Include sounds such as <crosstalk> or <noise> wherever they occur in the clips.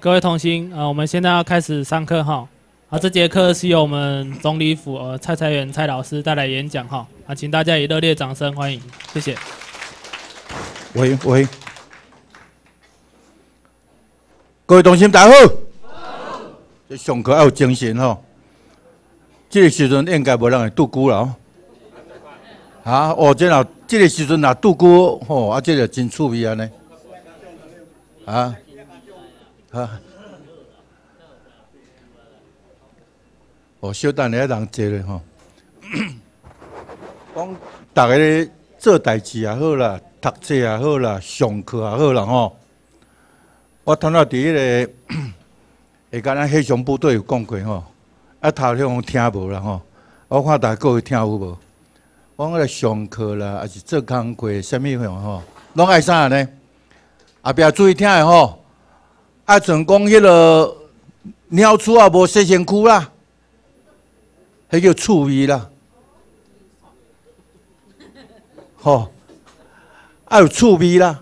各位童心，啊，我们现在要开始上课哈。啊，这节课是由我们总理府呃蔡才元蔡老师带来演讲哈。啊，请大家以热烈掌声欢迎，谢谢。喂喂，各位童心，大家好。这上课要有精神哈。这个时阵应该不能度孤了。啊，哦，这那这个时阵那度孤吼，啊，这个真趣味啊呢。啊。哈，哦，小等你人坐解吼，<coughs> 讲大家咧做代志也好啦，读册也好啦，上课也好啦吼。我谈到第一个，会敢咱黑熊部队有讲过吼，啊头先有听无啦吼？我看大家各位听有无？我讲个上课啦，还是做工课，虾米样吼？拢爱啥呢？后壁注意听下吼。啊！像讲迄个鸟鼠啊，无身躯啦，迄叫趣味啦，<laughs> 吼！啊，有趣味啦。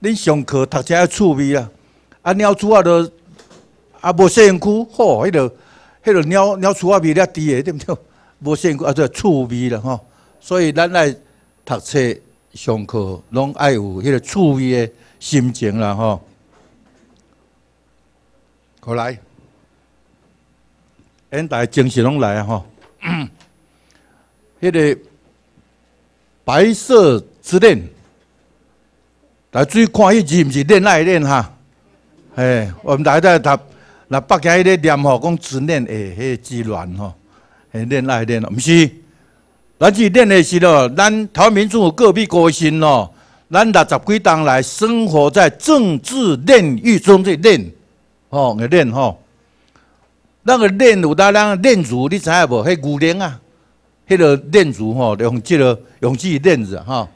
恁上课读册要趣味啦。啊，鸟鼠啊，都啊无身躯，吼！迄个，迄个鸟鸟鼠啊，味了低个对不对？<laughs> 无身躯啊，就趣味啦，吼！所以咱来读册上课，拢爱有迄个趣味的心情啦，吼！好来，因逐个精神拢来啊！吼，<coughs> 迄个白色之恋，来注意看迄是毋是恋爱恋哈？哎，我们大家读那北京迄个念吼，讲之恋诶，迄个之恋吼，系恋爱恋，毋是？咱之恋诶，是咯，咱台湾民有个别个性咯，咱六十几当来生活在政治炼狱中的恋。吼、哦，链吼，那个链有大量链字，你知影无？迄牛链啊，迄个链字吼，用即个用即个练字吼。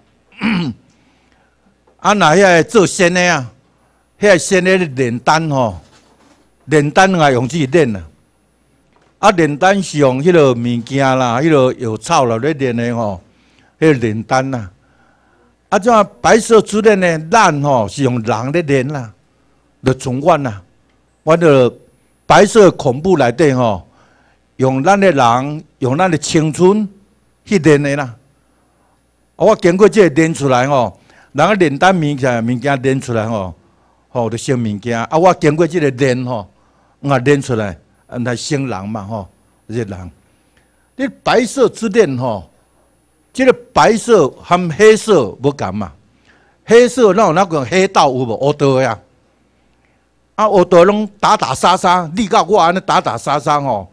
<clears throat> 啊，那遐做仙的啊，遐仙的炼丹吼，炼丹也用即个链啊。啊，炼丹是用迄个物件啦，迄个药草咧炼的吼，迄炼丹呐。啊，怎白色之练呢？咱吼，是用人咧炼啦，要存罐呐。阮着白色恐怖内底吼，用咱的人，用咱的青春去练诶啦。啊，我经过即练出来吼，人个练单物件物件练出来吼，吼着新物件。啊，我经过即个练吼，我练出来，啊乃新人嘛吼，这人。你白色之恋吼，即个白色含黑色不讲嘛，黑色有那个黑道有无多呀？啊，学堂拢打打杀杀，你教我安尼打打杀杀吼，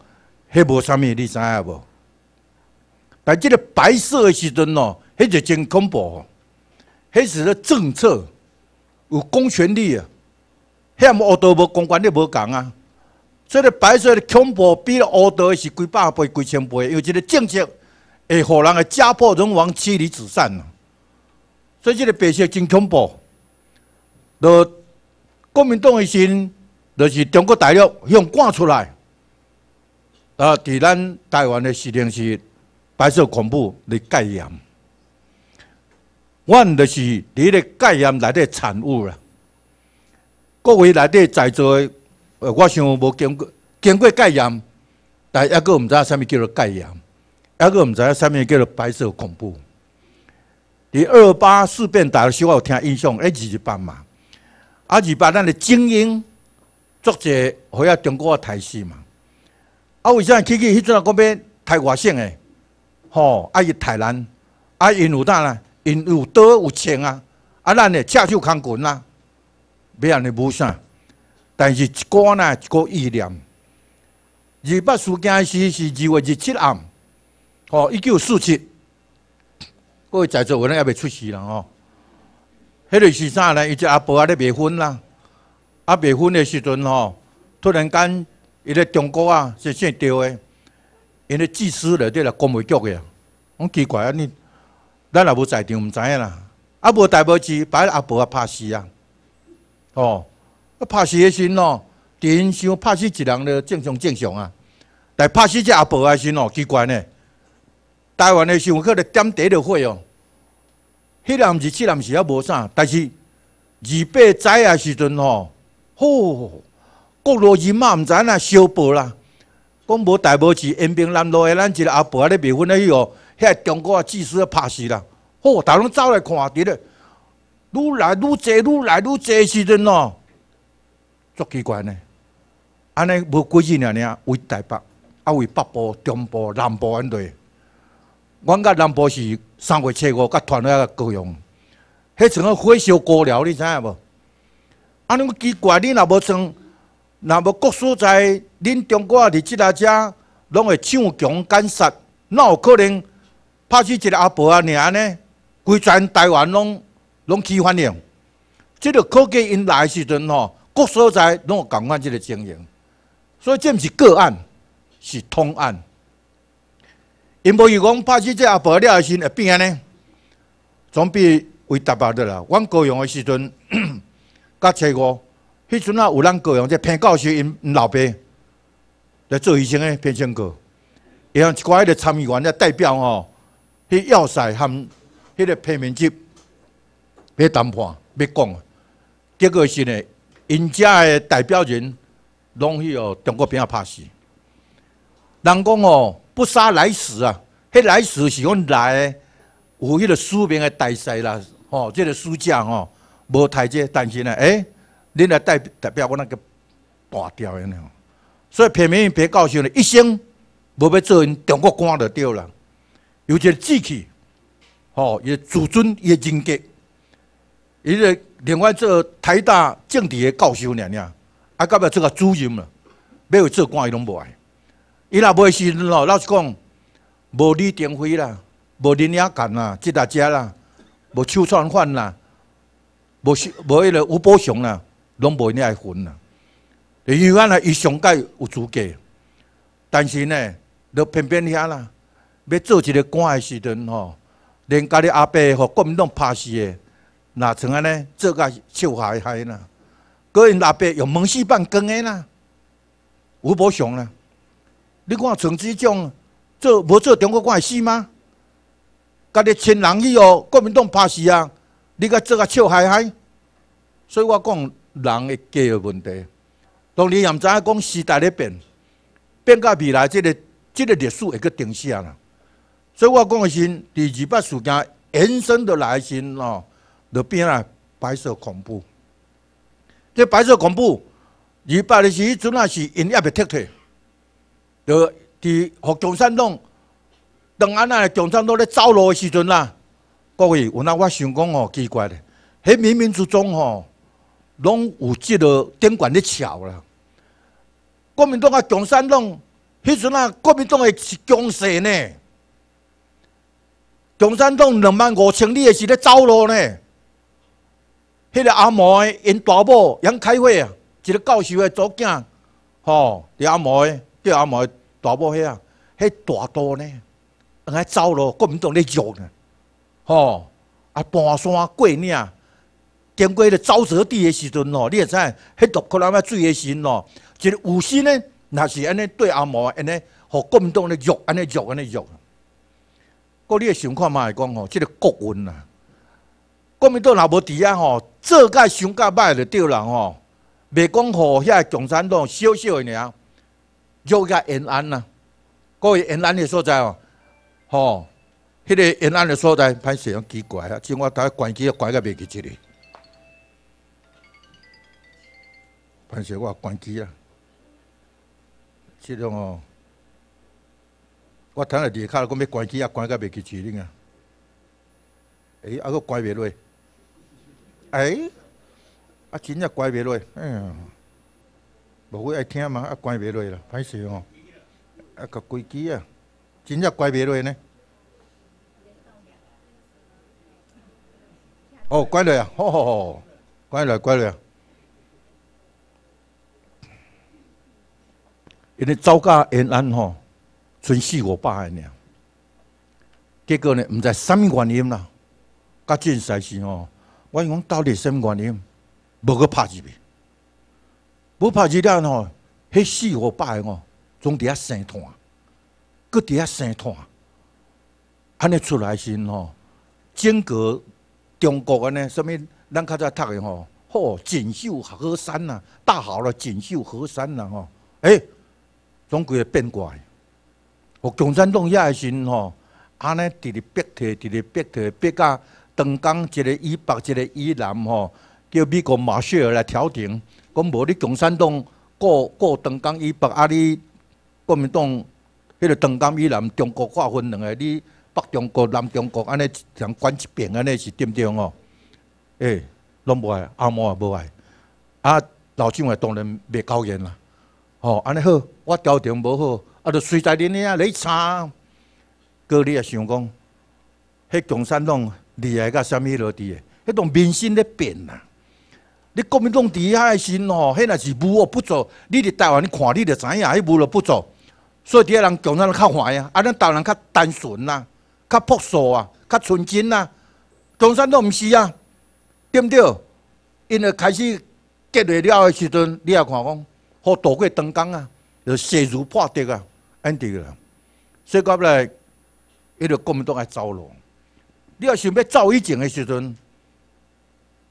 迄无啥物，你知影无？但即个白色诶时阵哦，迄就真恐怖，迄是咧政策有公权力啊，无学堂无公权力无共啊，所以白色的恐怖比乌道是几百倍、几千倍，因为即个政策会互人个家破人亡、妻离子散，所以即个白色真恐怖。国民党的心，就是中国大陆向赶出来，啊，伫咱台湾的时阵是白色恐怖的盖严，阮就是伫个盖严来的产物啦。各位内底在座，的，我想无经过经过盖严，但一个唔知啥物叫做盖严，一个唔知啥物叫做白色恐怖。伫二八事变大陆时我有听印象，哎，二十八嘛。啊，二把咱的精英作者回到中国台视嘛？啊，为啥起起迄阵啊？讲要太外省的，吼！啊，伊台南，啊，因有干啦，因有刀有枪啊，啊，咱的赤手空拳啦，要安尼无啥。但是歌呢，一个意念。二八事件时是二月二七暗，吼，一九四七。各位在座，我人也未出事了哦。迄类是啥咧？一只阿婆啊咧卖烟啦，阿卖烟的时阵吼，突然间伊咧中国啊，是真对的。因为技师内底来公安局的，我奇怪啊你，咱阿伯在场毋知影啦。阿伯带部机，摆阿婆啊拍死啊，哦，拍死的时阵哦，电视拍死一人咧正常正常啊，但拍戏只阿伯啊，先哦奇怪呢，台湾的上课咧点底的火哦。迄阵是七十是代也无啥，但是二八灾啊时阵吼，吼，各路毋知灾哪烧爆啦，讲无大无志，因兵南路诶，咱一个阿婆咧离婚咧去哦，遐中国啊技师拍死啦，吼，大拢走来看伫咧，愈来愈济，愈来愈济时阵吼，足奇怪呢，安尼无过去两年为台北，啊为北部、中部、南部安对。阮甲南博是三月七五甲团来个雇佣迄种啊火烧高寮，你知影无？安尼我奇怪，你若无从，若无各所在，恁中国啊，伫即个遮，拢会抢强干杀，哪有可能拍死一个阿婆啊尔呢？规全台湾拢拢起反应，即个科技因来时阵吼，各所在拢共款即个情形，所以这毋是个案，是通案。因无如讲，拍起这阿伯了，心会变安尼，总比为达标得啦。阮高用的时阵，甲切过，迄阵啊有咱高用，这偏教授因老爸来做医生的偏生过，伊像一寡个参议员的代表吼，去要塞含迄个偏面积，别谈判别讲，结果是呢，因家的代表人，拢去哦中国边啊拍死。人讲哦。不杀来使啊！迄来使是阮来有迄个书面的大师啦，吼，即个书架吼，无台阶，但是呢，哎，恁来代代表我那个大调样的，所以平民别教授呢，一生无要做因中国官就对了，有一个志气，吼，也自尊也人格，伊诶另外做台大政治的教授呢，啊，啊，到尾做个主任了，没有做官伊拢无爱。伊若时阵哦，老实讲，无李登辉啦，无林雅干啦，即大家啦，无邱创焕啦，无无迄个吴伯雄啦，拢无遐个份啦。因为咱啊，伊上届有资格，但是呢，着偏偏遐啦，要做一个官的时阵吼，连家己阿伯和国民党拍死的，若像安尼做个笑哈哈啦？个人阿伯用门市办工的啦，吴伯雄啦。你看，像即种做无做，中国会死吗？家己亲人以后，国民党拍死啊！你甲做甲笑嗨嗨！所以我讲，人会计有问题。当然，也知影讲时代咧变，变到未来，即个即个历史会去定下啦。所以我讲的是，第二八事情延伸的来心哦，就变啊白色恐怖。这白色恐怖，二八的时阵啊是因压的特退。就伫虎共产党，当安尼个强山洞咧走路时阵啦，各位，有那我想讲哦，奇怪咧，迄冥冥之中吼，拢有即个电管咧桥啦。国民党啊，共产党，迄阵啊，国民党诶是强势呢。共产党两万五千里诶是咧走路呢。迄个阿嬷因大伯因开会啊，一个教授诶左囝，吼，伫阿嬷。对阿毛大步遐，迄大刀呢，安尼走路国民党咧肉呢，吼啊盘山过岭，经过迄个沼泽地的时阵哦，你也知，迄毒过咱么水嘅深咯，一个有心呢，那是安尼对阿毛安尼，互国民党咧肉安尼肉安尼肉。嗰你会想看嘛讲吼，即个国运啊，国民党若无伫遐吼，做甲想甲歹就对人吼，未讲互遐共产党小小嘅尔。约一延安呐，嗰个延安的所在哦，吼，迄个延安的所在，歹势阳奇怪啊，怎我台关机也关个袂起机哩？歹势我关机啊，即种哦，我躺在地下，讲欲关机啊，关个袂起机呢？哎，阿佫关袂落，哎，啊，真正关袂落，哎呀！无会爱听嘛？啊关袂落啦，歹势哦！啊个规机啊，真正关袂落呢？哦，关落啊，吼吼吼，关落关落啊！因为造嫁延安吼，存四五百年，结果呢，毋知啥物原因啦，甲件事情吼，我讲到底啥物原因，无拍入去。不怕日了吼，迄四百把吼，总伫遐生炭，搁伫遐生炭。安尼出来时吼，经过中国安尼，什么咱较早读个吼，吼锦绣河山呐，大好了锦绣河山呐吼。诶，总归会变乖。共产党遐的时吼，安尼直咧逼退，直咧逼退，逼到长江，一个以北，一个以南吼，叫美国马歇尔来调停。讲无，你共产党过过长江以北，啊！你国民党迄个长江以南，中国划分两个，你北中国、南中国，安尼想管一边，安尼是点对哦？诶，拢无爱，阿毛也无爱，啊，老蒋也当然袂高兴啦。吼，安尼好，我调情无好，啊，就随在恁遐来查。哥你也想讲，迄共产党厉害个，虾物落地？迄种民心咧变啦。你国民党伫下个阵吼，迄若是无哦不做。你伫台湾你看你就知影，迄无了不做。所以伫遐人共产党较坏啊，啊咱台湾人较单纯啊，较朴素啊，较纯真啊。共产党毋是啊，对毋对？因为开始建立了的时阵，你也看讲好渡过长江啊，就势如破竹啊，安迪个。所以到尾，伊个国民党爱走路。你要想要走以前的时阵。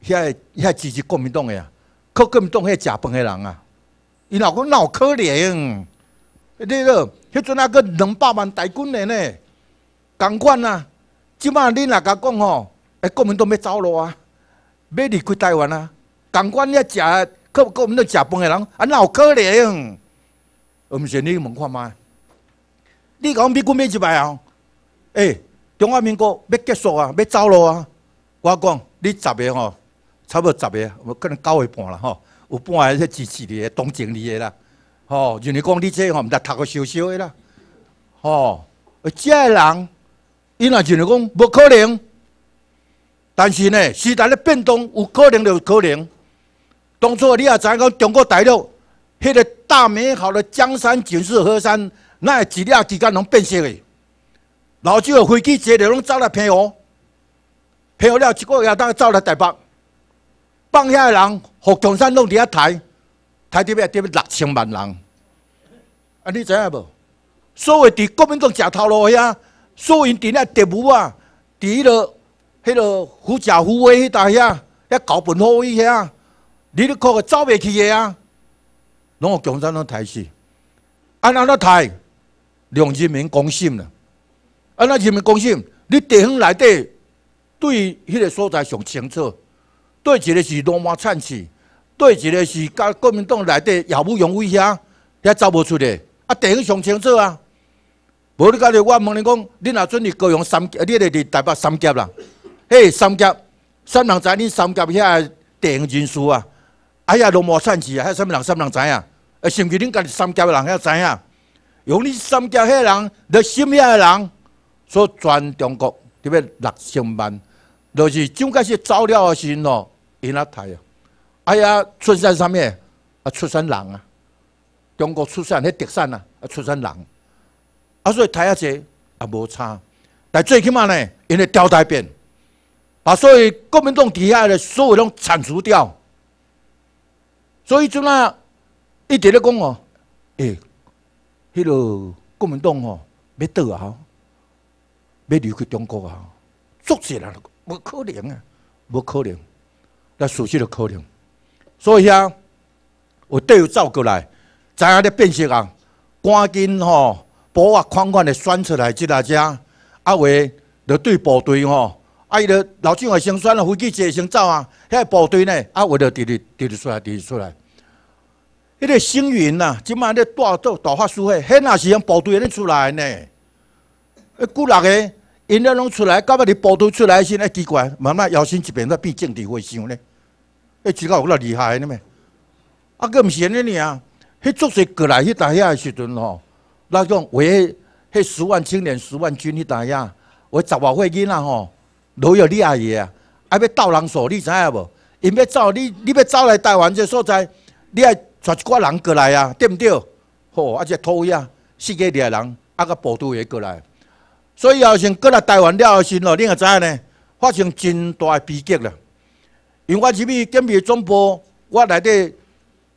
遐遐支持国民党诶啊，靠国民党遐食饭诶人啊，伊老讲老可怜。你个迄阵啊个两百万大军诶呢，共款啊，即摆恁若甲讲吼，诶国民党要走路啊，要离开台湾啊，共款遐食靠国民党食饭诶人，啊老可怜。毋是先你问看嘛，你讲美军要一摆啊？诶中华民国要结束啊，要走路啊。我讲你十个吼。差不多十个，可能九个半啦吼，有半下是支持你，的、同情你的啦，吼，就是讲你这吼毋知读个小小个啦，吼，而这个人，伊若就是讲无可能，但是呢，时代咧变动，有可能就有可能。当初你也知影讲中国大陆，迄个大美好的江山锦是河山，奈几日之间拢变色个，柳州个飞机侪着拢走来平湖，平湖了一个月当走来台北。放遐的人，互强产弄伫遐抬，抬得要得要六千万人。啊，你知影无？所有伫国民党食头路遐，所有伫遐特务啊，伫迄落、迄落富假富威迄搭遐，遐搞本厚威遐，你都靠个走袂去个啊！拢互强产弄抬死。按安怎抬，让人民公信啦。啊，那人民公信，你地方内底对迄个所在上清楚。对一个是罗马战士，对一个是甲国民党内底耀武扬威遐，遐走无出的，啊，电影上清楚啊。无你今日我问你讲，你若准去高雄三，你著伫台北三甲啦。嘿，三甲，三个人影，恁三甲遐，电影人士啊。哎呀，罗马战士啊，遐三物人三个人影？啊。甚至恁家己三甲的人遐知影，用恁三甲遐人，恁心下人，所全中国特别六千万。就是蒋介石走了的时候，因阿太啊，哎呀，出产上物？啊，出生人啊，中国出产迄特产啊，啊，出产人，啊，所以太阿济也无差，但最起码呢，因个朝代变，把所以国民党底下的所有拢铲除掉，所以就那一直咧讲哦，哎，迄个国民党哦，要倒啊，要离开中国啊，作死人。不可能啊！不可能，那属实的可能。所以啊，我队友走过来，知影咧变色啊，赶紧吼，把我款款的选出来，即阿只啊为咧对部队吼，伊咧老蒋也先选了飞机，先走啊。遐部队呢，啊，为着直直直直出来，直直出来。迄个星云呐，即马咧大做大发输诶，迄哪是用部队咧出来呢？迄几哪个？因咧拢出来，到尾你暴徒出来时，一奇怪，慢慢妖身一变，在变政治会想咧，迄奇怪有咾厉害呢咩？啊个毋是呢啊，迄作势过来迄搭遐诶时阵吼，那讲画迄迄十万青年、十万军迄搭遐，画十外岁囝仔吼，老有你阿姨啊，啊要斗人所你知影无？因要走你，你要走来台湾这所在，你爱带一挂人过来啊，对毋对？吼，啊只土样，四掠人，啊个暴徒也过来。所以后生过来台湾了后生咯，你也知影呢，发生真大诶悲剧啦。因为我这边警备总部，我内底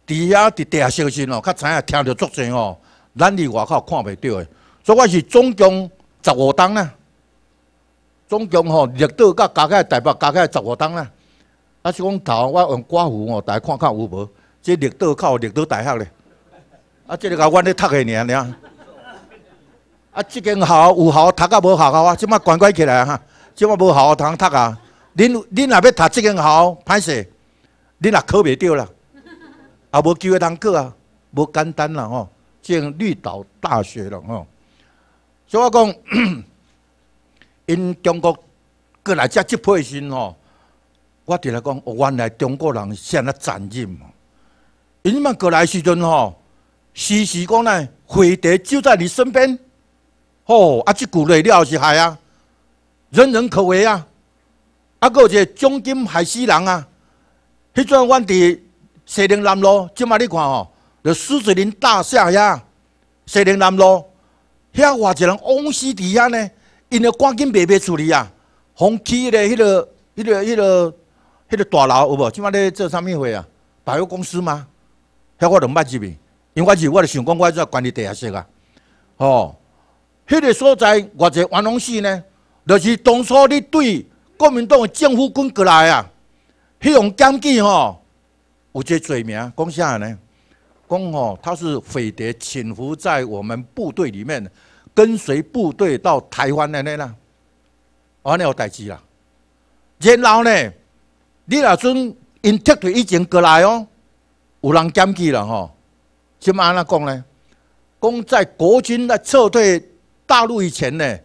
伫遐伫地下视上咯，较知影听到足侪哦，咱伫外口看袂到诶。所以我是总共十五档啦，总共吼绿岛甲加起来台北加起来十五档啦。啊，是讲头，我用刮胡哦，大家看看有无？即绿岛靠绿岛大黑咧，啊，即个甲阮咧读起呢，尔。啊，即间校有校读啊，无校校啊，即马关乖起来啊，哈！即马无校通读啊。恁恁若要读即间校，歹势，恁若考袂着啦，<laughs> 也无机会通过啊，无简单啦吼。进绿岛大学啦吼。所以我讲，<coughs> 因中国过来才即批生吼，我直来讲，原来中国人安尼残忍。因们过来时阵吼，时时讲呢，蝴蝶就在你身边。吼！啊，这骨料了是害啊，人人可为啊。啊，个有一个奖金害死人啊，迄阵阮伫西宁南路，即摆你看吼，就狮子林大厦遐，西宁南路遐，偌济人往死伫遐呢，因着赶紧卖卖处理啊，从起个迄个迄个迄个迄个大楼有无？即摆咧做啥物货啊？百货公司嘛，遐我拢毋捌入去，因为我是我就想讲，我做管理地下室啊，吼。迄个所在，偌济王枉死呢，就是当初你对国民党政府滚过来啊，迄种奸计吼，有个罪名讲啥呢？讲吼他是匪谍潜伏在我们部队里面，跟随部队到台湾安尼啦，安尼有代志啦。然后呢，你若准因撤退以前过来哦，有人奸计了吼，即么安怎讲呢？讲在国军来撤退。大陆以前呢，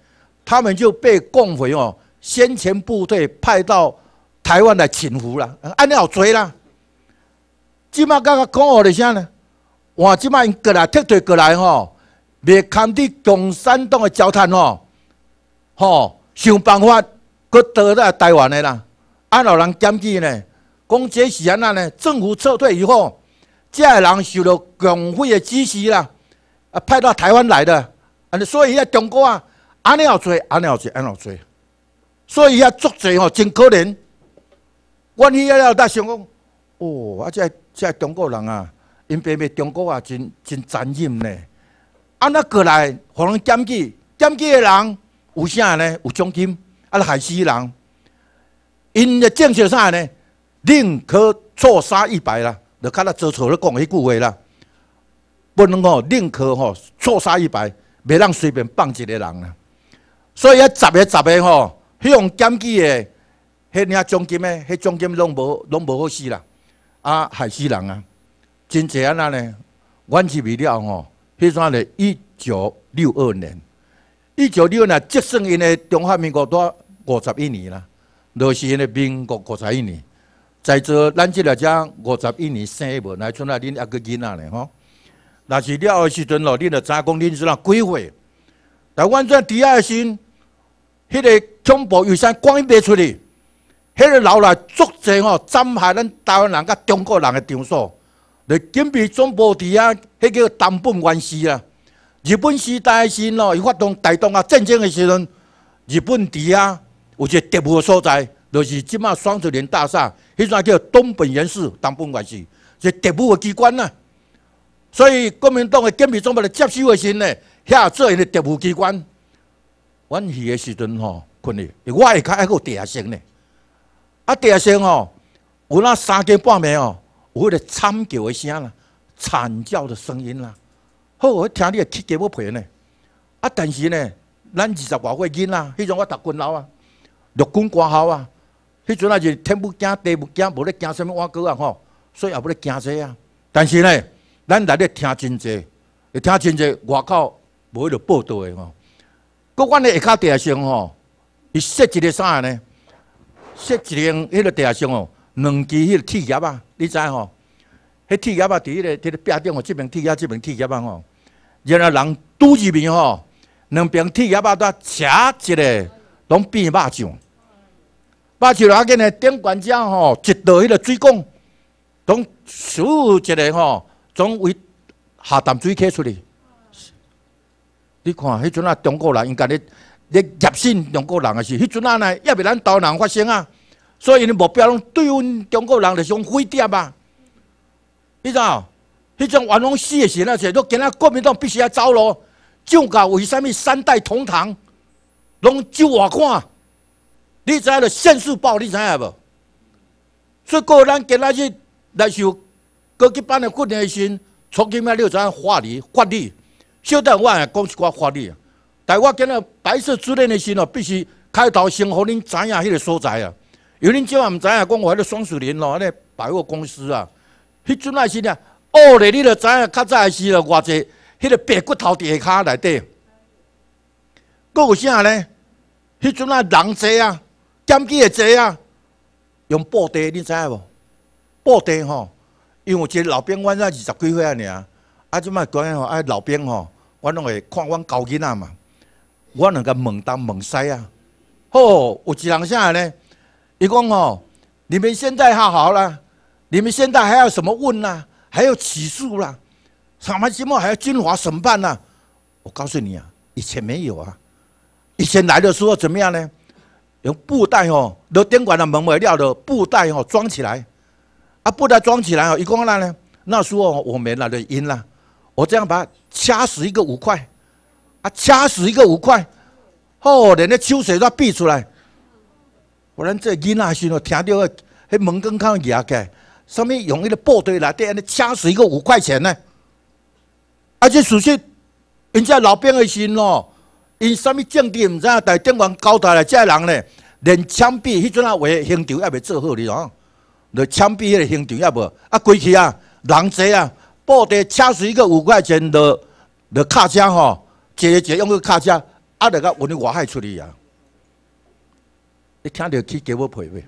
他们就被共匪哦，先前部队派到台湾来潜伏了，按了追啦。即马刚刚讲吓的啥呢，哇！即马因过来撤退过来吼，未堪敌共产党的交谈吼，吼想办法搁倒在台湾的啦。按老人讲起呢，讲即时安那呢，政府撤退以后，这些人受到共匪的支持啦，啊，派到台湾来的。啊！所以啊，中国啊，安尼奥做，安尼奥做，安尼奥做。所以啊，足侪吼，真可怜。阮起啊了在想讲，哦，啊这这中国人啊，因爸爸中国啊，真真残忍咧。啊，那过来，互人检举检举的人有啥呢？有奖金，啊，害死人。因的政策啥呢？宁可错杀一百啦，就较早做错咧讲迄句话啦。不能哦，宁可哦，错杀一百。袂让随便放一个人啊！所以啊，十个十个吼，迄用检举的，迄领奖金的，迄奖金拢无拢无好使啦，啊害死人啊！真济安那呢？阮是未了吼，迄阵咧一九六二年，一九六二年只剩因的中华民国多五十一年啦，就是因的民国五十一年，在座咱即个讲五十一年生无，来像那恁阿哥囡仔咧吼。那是了时阵咯，恁知影讲恁是啦鬼话。台湾在底下时，迄个总部有三关袂出去？迄个留来足济吼，占害咱台湾人、甲中国人诶场所。嚟准备总部底下，迄叫东本元氏啊。日本时代时咯，伊发动大动啊战争诶时阵，日本底下有一个特务诶所在，就是即满双子连大厦，迄阵叫东本元氏、东本元氏，是特务诶机关呐。所以，国民党个秘密装备咧接收个时阵，遐做伊个特务机关。阮去个时阵吼，困去，我会较爱看地下城呢。啊，地下城吼，有那三更半夜吼，有迄个惨叫个声啦，惨叫的声音啦，好，听你个起鸡母皮呢。啊，但是呢，咱二十外岁囡仔，迄种我读军校啊，陆军官校啊，迄阵啊是天不惊地不惊，无咧惊啥物外国啊吼，所以也无咧惊济啊。但是呢，咱来伫听真济，会听真济外口无迄个报道的吼。个阮个下骹地下箱吼，伊说一个啥呢？说一个迄个地下箱哦，两支迄个铁盒啊，你知吼？迄铁盒啊，伫迄个伫咧壁顶哦，即边铁盒，即边铁盒嘛吼。然后人拄入面吼，两边铁盒啊拄车一个拢变酱，肉把桥拉紧来，顶管子吼，一道迄个水管，拢输一个吼。总为下淡水开出来，你看迄阵啊，中国人应该咧咧入侵中国人啊，是迄阵啊，呢也比咱岛人发生啊，所以因目标拢对阮中国人就上毁点啊，你知道？迄种王永死的时阵，就今仔国民党必须要走路，怎搞？为啥物三代同堂，拢怎外看，你知影了？现速报你知影无？所以个人今仔日来受。高级办的骨内心，从今物了，咱法律法律，小弟我也讲一寡法律啊。但我今仔白色之任的心哦，必须开头先互恁知影迄个所在啊。有恁今暗唔知影，讲我迄个双水林咯，迄个百货公司啊，迄阵内心啊，恶咧，你著知影较早时了，偌济迄个白骨头地下骹内底，搁有啥呢？迄阵啊，人济啊，监职也济啊，用布袋，你知影无？布袋吼。因为我这老兵，我才二十几岁啊，尔啊，即摆讲吼，啊老兵吼，我拢会看阮高囡仔嘛，我两个猛东猛西啊，吼，我人下来呢，伊讲吼，你们现在还好啦？你们现在还要什么问呐？还要起诉啦？审判什么还要军法审判呐？我告诉你啊，以前没有啊，以前来的时候怎么样呢？用布袋吼，拿顶管的门卫料的布袋吼装起来。啊，布袋装起来哦，一共那呢？那时候我没啦的音了，我这样把它掐死一个五块，啊，掐死一个五块，哦，连那秋水都要逼出来，不然这赢啊，时候听到个，门根口牙盖，什么用？一个布袋来，底安尼掐死一个五块钱呢？而且属实，人家老兵的心咯，因什么阵地唔在，但阵亡高大来这人呢，连枪毙迄阵啊，为星球也未做好哩哦。了枪毙迄个现场也无，啊规气啊，人济啊，布袋车水个五块钱的的卡车吼，坐一坐用个卡车，啊，得甲运外海出去啊！你听到去给我赔袂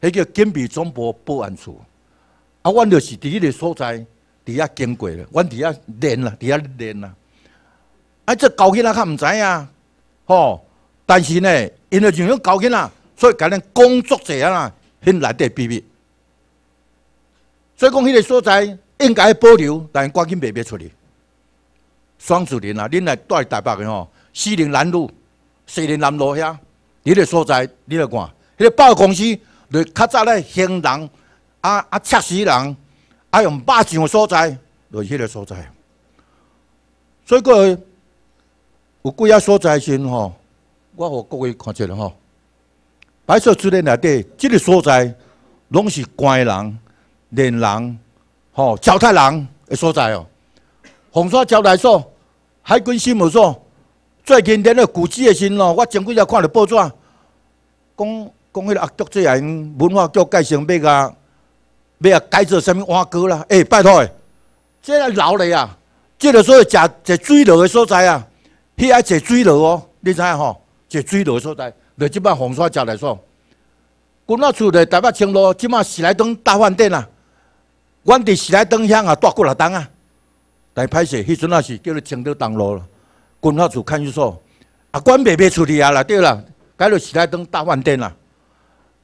迄叫警备总部保安处。啊，阮就是伫迄个所在，伫遐经过嘞，阮伫遐练啦，伫遐练啦。啊，这高警啊，较唔知啊，吼！但是呢，因为像凶高警啊，所以干咱工作者啊啦，很难得秘密。所以讲，迄个所在应该保留，但赶紧卖卖出去。双子林啊，恁来住台北的吼，西林南路、西林南路遐，迄个所在，你来看，迄个百货公司，就较早咧兴人啊啊，吃死人啊，用霸占的所在，就迄个所在。所以讲，有几啊所在先吼，我互各位看者吼，白色之恋内底，即个所在，拢是官人。连人吼焦太郎的所在哦，洪沙招来所、海军新务所，最近听咧古迹的新闻，我前几日看到报纸，讲讲迄个阿叔个啊文化局改成要甲要啊改做什么瓦哥啦？哎，拜托即这老雷啊，这个所有食食水路的所在啊，迄爱食水路哦，你知影吼？食水路的所在，就即摆洪沙招来所，近那厝咧大把青路，即摆喜来登大饭店啊。阮伫时代登乡也带过两当啊，但歹势，迄阵也是叫做枪刀东路，军法处看守所。啊，管袂袂出嚟啊，啦，对啦，改做时代登大饭店啦。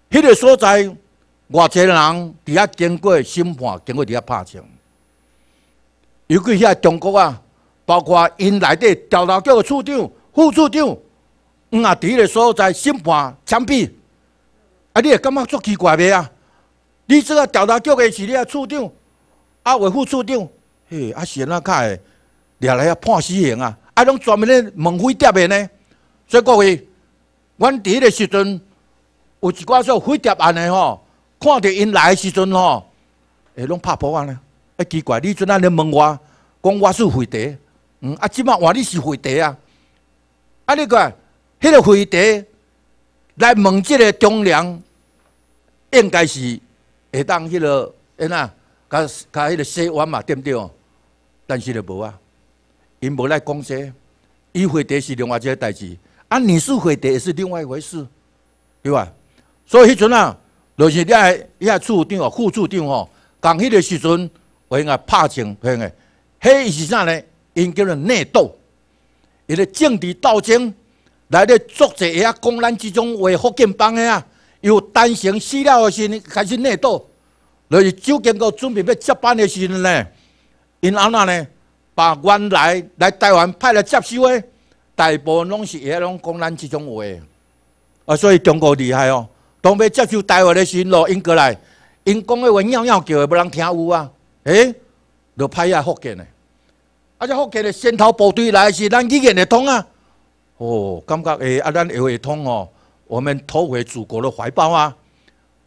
迄个所在，偌侪人伫遐经过审判，经过伫遐拍枪。尤其遐中国啊，包括因内底调查局嘅处长、副处长，也伫个所在审判、枪毙。啊，你会感觉足奇怪袂啊？你这个调查局的是你的处长，啊，委副处长，嘿，是安怎卡的，掠来啊判死刑啊！啊，拢专门咧问飞碟的呢。所以各位，阮伫迄个时阵，有一寡做飞碟案的吼，看到因来的时阵吼，诶，拢拍破案咧。啊，奇怪，你阵啊咧问我，讲我是飞碟？嗯，啊，即马话你是飞碟啊？啊，你讲，迄个飞碟来问这个忠良，应该是？会当迄个，因那，加加迄个洗碗嘛，对不对但是就无啊，因无来干涉，伊会的是另外一个代志，啊，民事会议也是另外一回事，对吧？所以迄阵啊，就是伊下伊下处长哦，副处长哦，讲迄个时阵，我应该拍成片个，迄是啥呢？因叫做内斗，一个政治斗争，来咧作者一下公然之中为福建帮的啊。由单心死了的时，开始内斗，就是九经过准备要接班的时呢，因安哪呢，把原来来台湾派来接收的，大部分拢是也拢讲咱这种话，啊，所以中国厉害哦，当要接收台湾的时咯，因过来，因讲的话拗拗叫的，无人听有啊，哎，就派来福建的，啊，这福建的先头部队来是咱语言的通啊，哦，感觉诶，啊，咱也会通哦。我们拖回祖国的怀抱啊！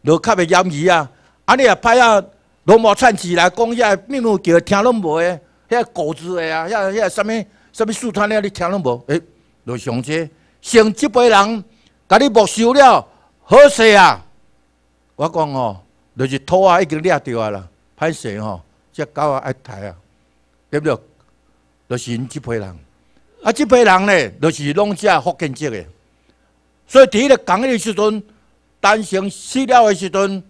就较袂淹鱼啊！啊，你也拍啊，老毛站起来讲一下，闽南桥听拢无的，遐古字的啊，遐遐什么什么四川的你听拢无？哎，就上这，像这辈人，甲你没收了，好势啊！我讲吼，就是土啊，已经掠着啊啦，歹势吼，只狗啊，爱睇啊，对不对？就是因这辈人，啊，这辈人呢，就是拢下福建籍个。所以伫迄个讲个时阵，陈姓死了的时阵，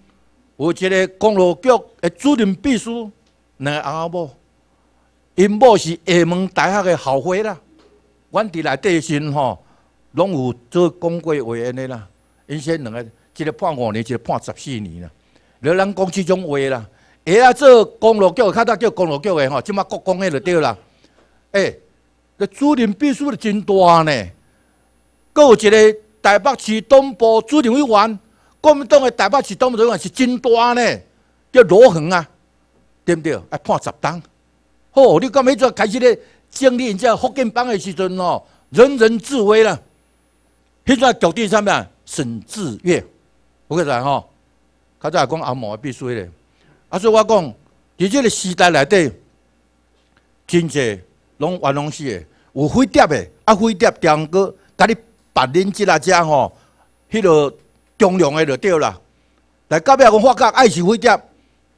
有一个公路局的主任秘书，两个阿某，因某是厦门大学的校花啦。阮伫内底时吼，拢有做工会委员尼啦。因先两个，一个判五年，一个判十四年啦。你人讲即种话啦，也啊做公路局，较早叫公路局的吼，即马国公嘅就对啦。哎，个主任秘书咧真大呢，个有一个。台北市东部主任委员，国民党诶台北市东部主任委员是真大呢，叫罗恒啊，对不对？啊判十档。好，你讲迄阵开始咧经历这福建帮诶时阵哦，人人自危啦。迄阵在脚啥物啊？沈志跃，我个仔吼，较早也讲阿毛必须咧。所以我讲，伫即个时代内底，真济拢玩东西，有飞碟诶，啊，飞碟中歌，甲你别莲吉啊家吼，迄落中央的就对啦。来，到尾讲发觉爱是回家，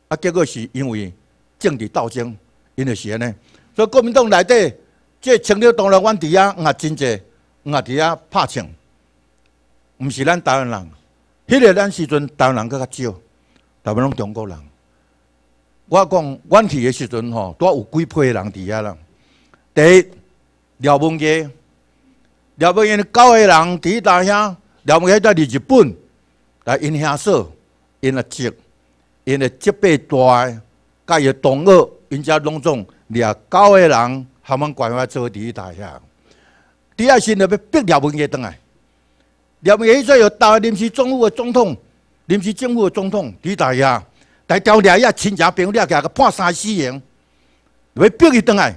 啊，结果是因为政治斗争，因的安呢。所以国民党内底，即清朝当然阮伫遐五啊真济，五啊遐拍枪，毋是咱台湾人，迄个咱时阵台湾人搁较少，大部拢中国人。我讲阮去的时阵吼，都有几批人伫遐啦。第一，廖文杰。廖文因教诶人，李大兄，廖文元在伫日本，来因遐说，因啊急，因诶级别大，加上同喔，因遮拢总廖教诶人他们乖乖做伫大兄。底下先要逼廖文元倒来，廖文元说要当临时政府诶总统，临时政府诶总统，李大呀，但叫廖爷亲家兵，廖甲个判三四年，要逼伊倒来。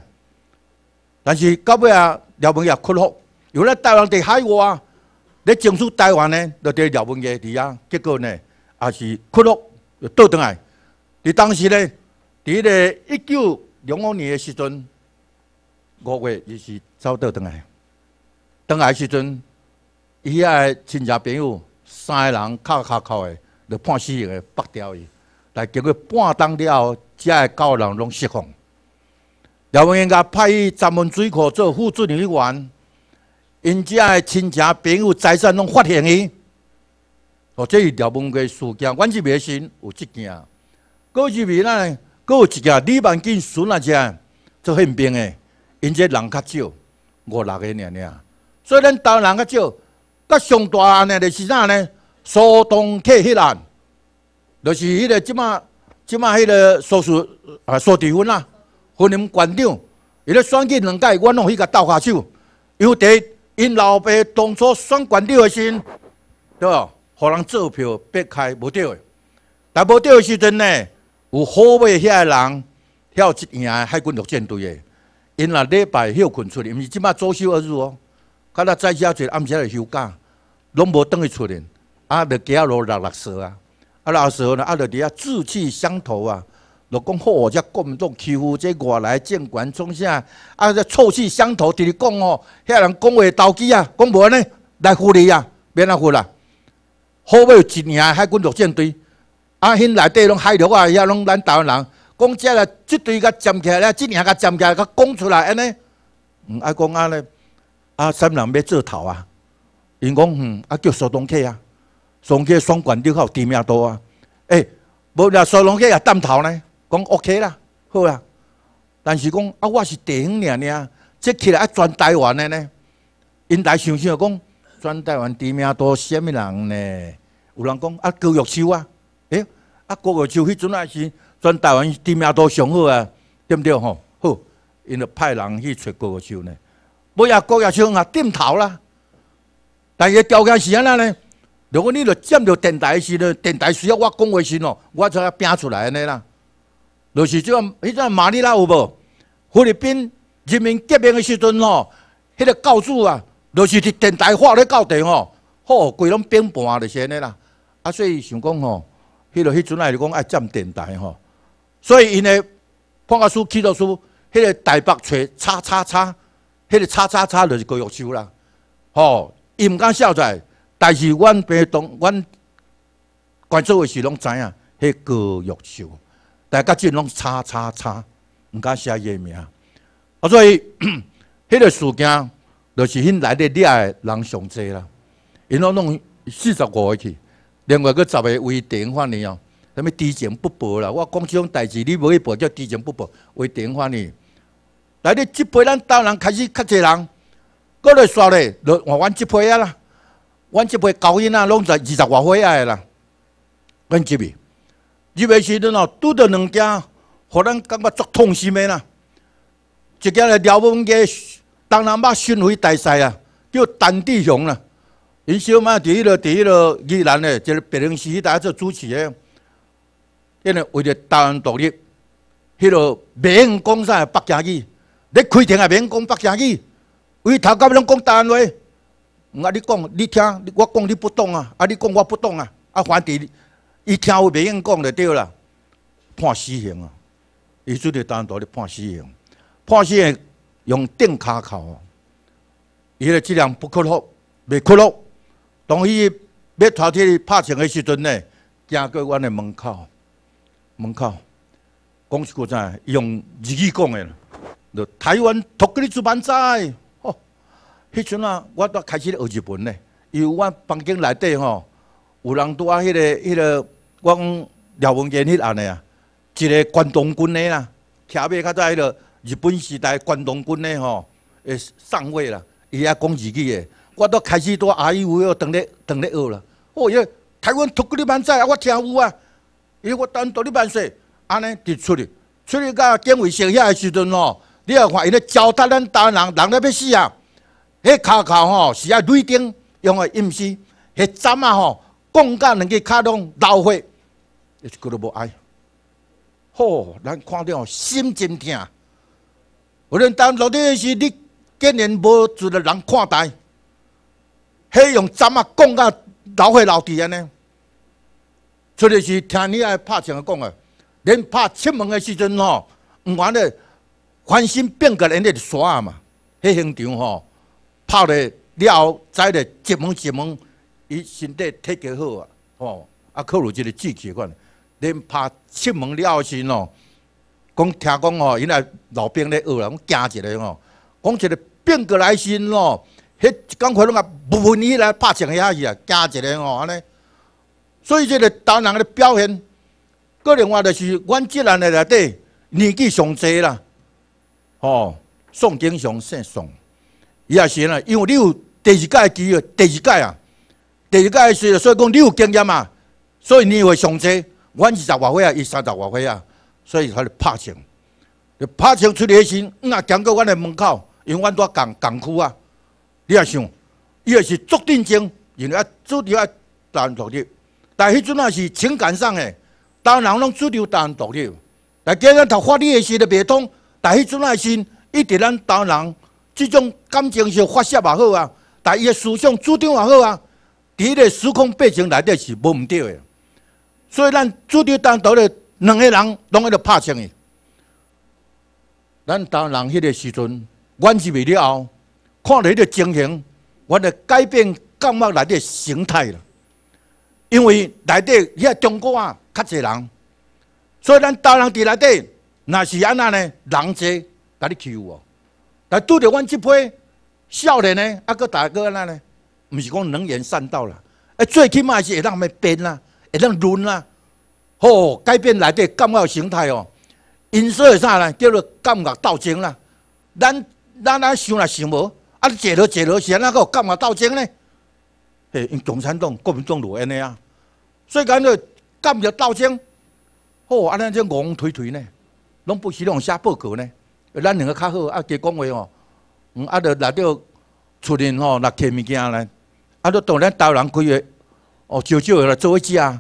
但是到尾啊，廖文也屈服。有咧台湾伫海外，伫争取台湾呢，就伫日本杰伫遐，结果呢，也是苦乐，就倒转来。伫当时呢，伫个一九零五年诶时阵，五月伊是走倒转来。倒来时阵，伊遐诶亲戚朋友三个人靠靠靠诶，就判死刑，绑掉伊。但经过半冬了后，只个高人拢释放。日本应该派咱们水库做副主委员。因家诶亲戚朋友财产拢发现伊，哦，这是条文个事件，阮是袂信有这件。过去仔啊，阁有一件李万金孙阿姐做宪兵诶，因这人较少，五六个尔尔，所以咱岛人较少。甲上大安尼是啥呢？苏东克迄人，就是迄个即马即马迄个苏苏啊苏地芬啦，婚姻馆长伊咧选举两届，阮拢去甲斗下手，又第。因老爸当初选管吊的心，对无，互人做票白开无对的，但无对的时阵呢，有好买遐个人有一样海军陆战队的，因若礼拜休困出去，毋是即摆坐休而入哦，看他在家做暗时休假，拢无等去出去，啊，着加啊落六六岁啊，啊六六呢，啊着伫遐志气相投啊。就讲好哦，才国民党欺负这外来政权，从啥啊？这臭气相投，直讲哦。遐人讲话投机啊，讲无呢？来糊你啊，免啦糊啦。好有一年海军陆战队，啊，现内底拢海陆啊，也拢咱台湾人。讲遮个绝队甲占起来，一年甲占起来，甲讲出来安尼。嗯，阿公阿咧，阿三人要做头啊。因讲嗯，啊，叫苏东启啊，苏东启双管六口，地名多啊。哎，无啦，苏东启也探头呢。讲 OK 啦，好啦，但是讲啊，我是第一名㖏，即起来啊，转台湾的呢。因台想想讲，转台湾知名度虾物人呢？有人讲啊，郭玉秋啊，哎，啊，郭玉秋迄阵也是转台湾知名度上好啊，对不对吼？好，因就派人去揣郭玉秋呢。无呀，郭玉秋啊，点头啦。但是条件是安那呢？如果你着占着电台时呢，电台需要我讲话时哦，我才拼出来安尼啦。就是即个、迄阵马尼拉有无？菲律宾人民革命的时阵吼，迄个教主啊，就是伫电台发咧教的吼，吼规拢变盘是安尼啦。啊，所以想讲吼，迄个、迄阵来就讲爱占电台吼。所以因的判决书、起诉书，迄个台北找叉叉叉，迄个叉叉叉就是高玉秋啦。吼，伊毋敢笑出来，但是阮边同阮关注的是拢知影，迄高玉秋。大家即阵拢吵吵吵，毋敢写伊诶名，啊，所以迄 <clears throat> 个事件就是因来得诶人上侪啦，因拢弄四十五岁去，另外个十个为电话呢哦，什物知情不报啦？我讲即种代志，你无去报叫知情不报，为电话呢？来得一批咱岛人开始较侪人，过来刷嘞，换阮一批啊啦，阮一批高音啊，拢在二十外岁啊啦，阮即边。入果时阵哦，拄到两件，互咱感觉足痛，心诶啦？一件来辽阮个东南亚巡回大赛啊，叫陈志雄啦。因小妹伫迄落，伫迄落越南一就是龙寺迄搭做主持诶，今日为着台湾独立，迄落免讲啥北京语，你开庭也免讲北京语，为头要拢讲台湾话。我你讲你听，我讲你不懂啊！啊，你讲我不懂啊！啊，反伫。伊听有袂用讲就对啦，判死刑啊！伊就着单独的判死刑，判死刑用电卡扣啊！伊个质量不靠好，袂靠好。当伊要偷去拍枪的时阵呢，行过阮的门口，门口，讲一句真，用日语讲的，就台湾托给你做万载。吼，迄阵啊，我都开始学日文呢，由我房间内底吼。有人拄啊！迄个、迄个，我讲廖文坚迄案内啊，一个关东军的啦，徛马较早迄个日本时代关东军的吼，会上尉啦。伊也讲自己的，我都开始啊阿姨有当咧、当咧学啦。哦，伊台湾托个万载啊，我听有啊。伊我单独你万说，安尼提出去，出去甲建委生遐诶时阵吼，你要看伊咧交代咱党人，人咧要死啊。迄骹骹吼，是啊，瑞丁用的，阴施，迄针啊吼。讲到两个卡拢流血，也是过得无哀。吼，咱看到心真痛。无论当落地时，你竟然无一个人看待，还用针啊讲到流血流滴安尼？出来是听你爱拍枪讲的，连拍七门的时阵吼，唔管了，翻身变个人个耍嘛？迄现场吼，拍了后，再来一门一门。伊身体特别好啊，哦，啊，克鲁兹个志气款，连拍七门了后时啰，讲听讲哦，因来老兵咧学啦，讲惊个吼、哦，讲一个变过来先啰，迄刚快拢啊，不分伊来拍上遐戏啊，惊一个吼安尼，所以即个导囊的表现，个另外就是阮即人的内底年纪上济啦，哦，宋景雄姓宋，伊也是啦，因为你有第二届机会，第二届啊。第二个是，所以讲你有经验嘛，所以你会上车。我二十多岁啊，伊三十多岁啊，所以他就拍枪，就拍枪出的心，那经过阮的门口，因阮在港港区啊。你也想，伊也是注定情，因爱主张单独立。但迄阵啊是情感上的，当人拢主张单独立。但叫然他法律的书，就未通，但迄阵啊心，一直咱当人，即种感情上发泄也好啊，但伊的思想主张也好啊。迄个时空背景内底是无毋对诶，所以咱拄着当倒的两个人拢会拍枪去。咱当人迄个时阵，阮是为了后看到迄个情形，阮来改变干目内底形态啦。因为内底遐中国啊较侪人，所以咱当人伫内底，若是安那呢？人济，甲你欺负哦。但拄着阮即批少年呢，阿个大哥安那呢？毋是讲能言善道啦，哎，最起码是会让佮编啦，会让论啦，吼，改变底对感觉形态哦。因说的啥啦？叫做感觉斗争啦。咱咱咱想也想无，啊，坐落坐落是安那个感觉斗争呢？嘿，共产党、国民党都安尼啊。所以简单，感觉斗争，吼，安尼就怣推推呢，拢不许用写报告呢。咱两个较好啊，加讲话哦，嗯，啊，着来着。出面吼，拿摕物件来。啊，都当然刀人规个，哦，招招来做一下，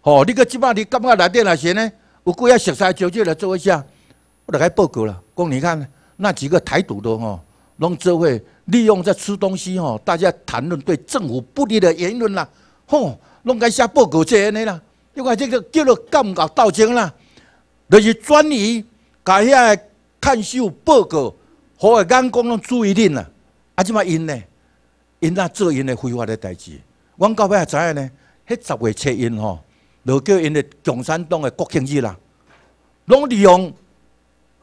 吼！你个即摆你感觉内底阿些呢？有几下熟悉招招来做一下，我来开报告了。讲你看那几个台独的吼，拢做会利用在吃东西吼，大家谈论对政府不利的言论啦，吼，拢该写报告这安尼啦。因为这个叫做干搞斗争啦，就是转移，把遐看守报告和眼光拢注意定啦，啊，即摆因呢？因那做因的非法的代志，阮到尾也知影呢。迄十月七一吼，就叫因的共产党诶国庆日啦，拢利用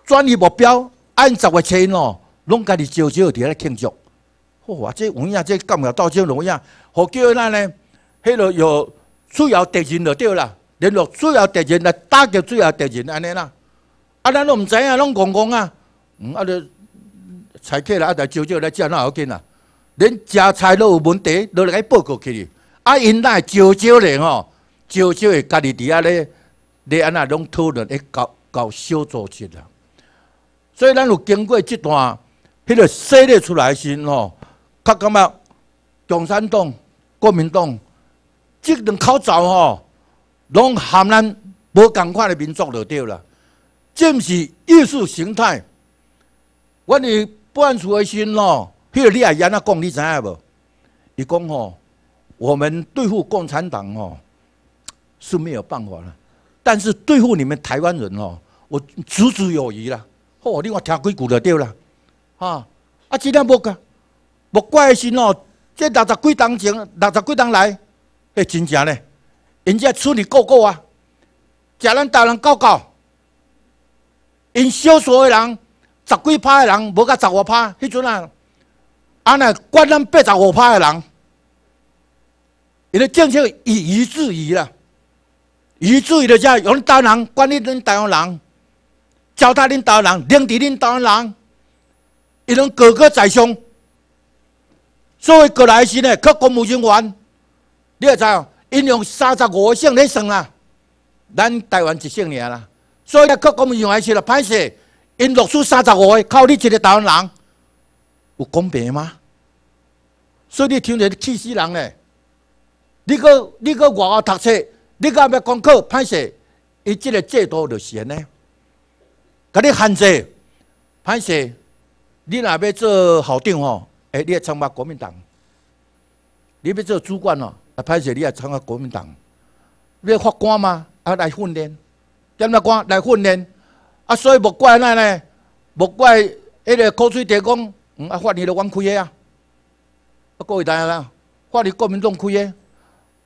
转移目标，按十月七一哦，拢家己招招伫遐庆祝。哇，这有影，这干物啊，到这有影，何叫那呢？迄落有主要敌人就对啦，联络主要敌人来打击主要敌人，安尼啦。啊，咱都唔知影，拢戆戆啊，嗯，啊，就才起来啊，就招招来接，那好紧啦。连食菜都有问题，都来给报告去。啊，因那少少咧吼，少少的家己伫遐咧，咧安那拢讨论来搞搞小组织啦。所以咱有经过这段，迄个洗礼出来时吼，较感觉共产党、国民党，这两口罩吼，拢含咱无共款的民族了掉啦。这毋是意识形态，我哩办事的心吼。迄个李也安那讲，你知影无？伊讲吼，我们对付共产党吼是没有办法了，但是对付你们台湾人吼，我足足有余啦。吼，你外听几句就对啦。啊啊，即量无个，无怪心哦。这六十几当前，六十几当来，嘿，真正嘞，人家处理个个啊，食咱大人够够。因少数的人，十几趴的人，无甲十外趴，迄阵啊。啊！尼管咱八十五派的人，伊的政策以夷制夷啦，以制夷的叫台湾人、管理恁台湾人、交代台湾人、迟恁台湾人，伊拢各个宰相，所以过来时呢，各国务人员，你也知哦，因用三十五个姓来算啦，咱台湾一姓尔啦，所以各国务人员是阵歹势，因录取三十五个，靠你一个台湾人。有公平吗？所以你听着气死人嘞！你个你个外国读册，你个阿要功课，歹势伊即个制度就是安尼，甲你限制，歹势你若要做校长吼，哎你也参加国民党；你要做主管哦，歹势你也参加国民党。你要法官吗？啊来训练，点察官来训练。啊，所以莫怪那呢，莫怪迄个口水提讲。嗯，啊，法律都我开的啊！啊，各位大家啦，法律国民党开的。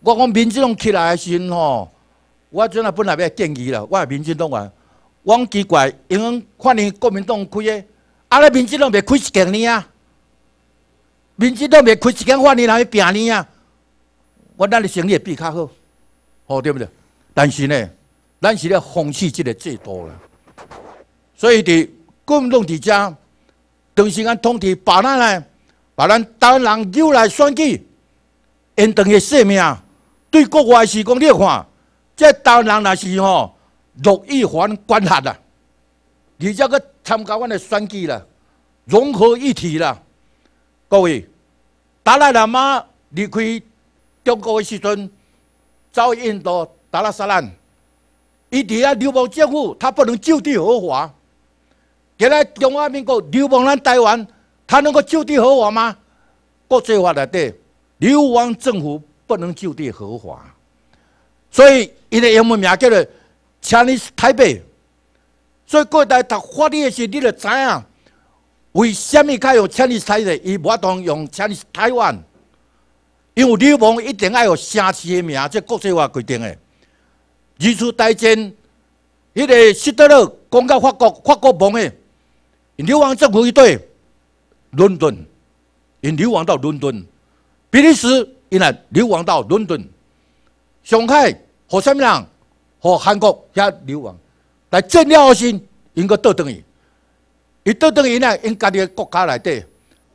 我讲民党起来的时阵吼，我阵啊本来要建议啦，我系民党啊。我奇怪，因为法律国民党开的，啊，咱民党袂开一间呢啊？民进党袂开一间法律来拼呢啊？我咱的生意比较好，吼，对不对？但是呢，咱是咧放弃即个制度啦。所以伫国民党伫遮，长时间通知把咱来，把咱湾人留来选举，延长伊生命。对国外是讲，你看，这湾人也是吼，乐意还管辖啦，而且佫参加阮的选举啦，融合一体啦。各位，达赖喇嘛离开中国的时候，走印度达拉萨兰，伊底下流亡政府，他不能就地合法。原来中华民国流亡咱台湾，他能够就地合法吗？国际化内底，流亡政府不能就地合法，所以伊的英文名叫做 “Chinese Taipei”。所以，各大读法律的系，你就知影为什么可用 “Chinese Taipei”，伊无法当用 “Chinese Taiwan”？因为流亡一定要有城市的名，这国际化规定的。二次大战，迄个希特勒讲到法国，法国亡诶。流亡政府一对，伦敦，因流亡到伦敦、比利时，因来流亡到伦敦、上海和什么人和韩国也流亡，来政教心应该倒争伊，伊倒争伊呢？因家己个国家内底，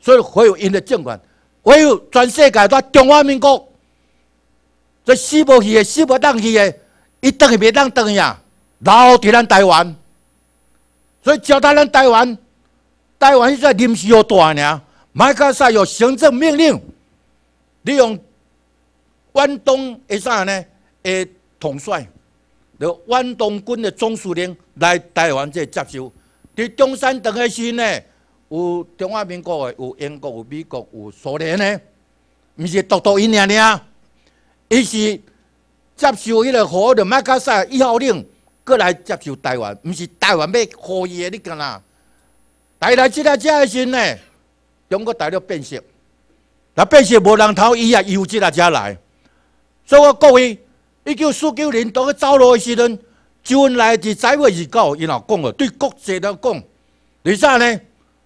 所以会有因的政权，唯有全世界在中华民国，这死不去的、死不当去的，一等去袂当等伊啊，留伫咱台湾，所以交代咱台湾。台湾在临时要断呢，麦克赛有行政命令，利用安东的啥呢？诶，统帅，着安东军的总司令来台湾这接收。伫中山等的时呢，有中华民国的，有英国，有美国，有苏联的，毋是独独伊尔尔，伊是接收伊个号着麦克赛一号令过来接收台湾，毋是台湾要互伊的你干哪？带来这来这时呢，中国大陆变色，那变色无人逃，伊啊由即个这来。所以我讲伊，一九四九年当去走路的时阵，周恩来是再会是告伊老讲个，对国际的讲。为啥呢，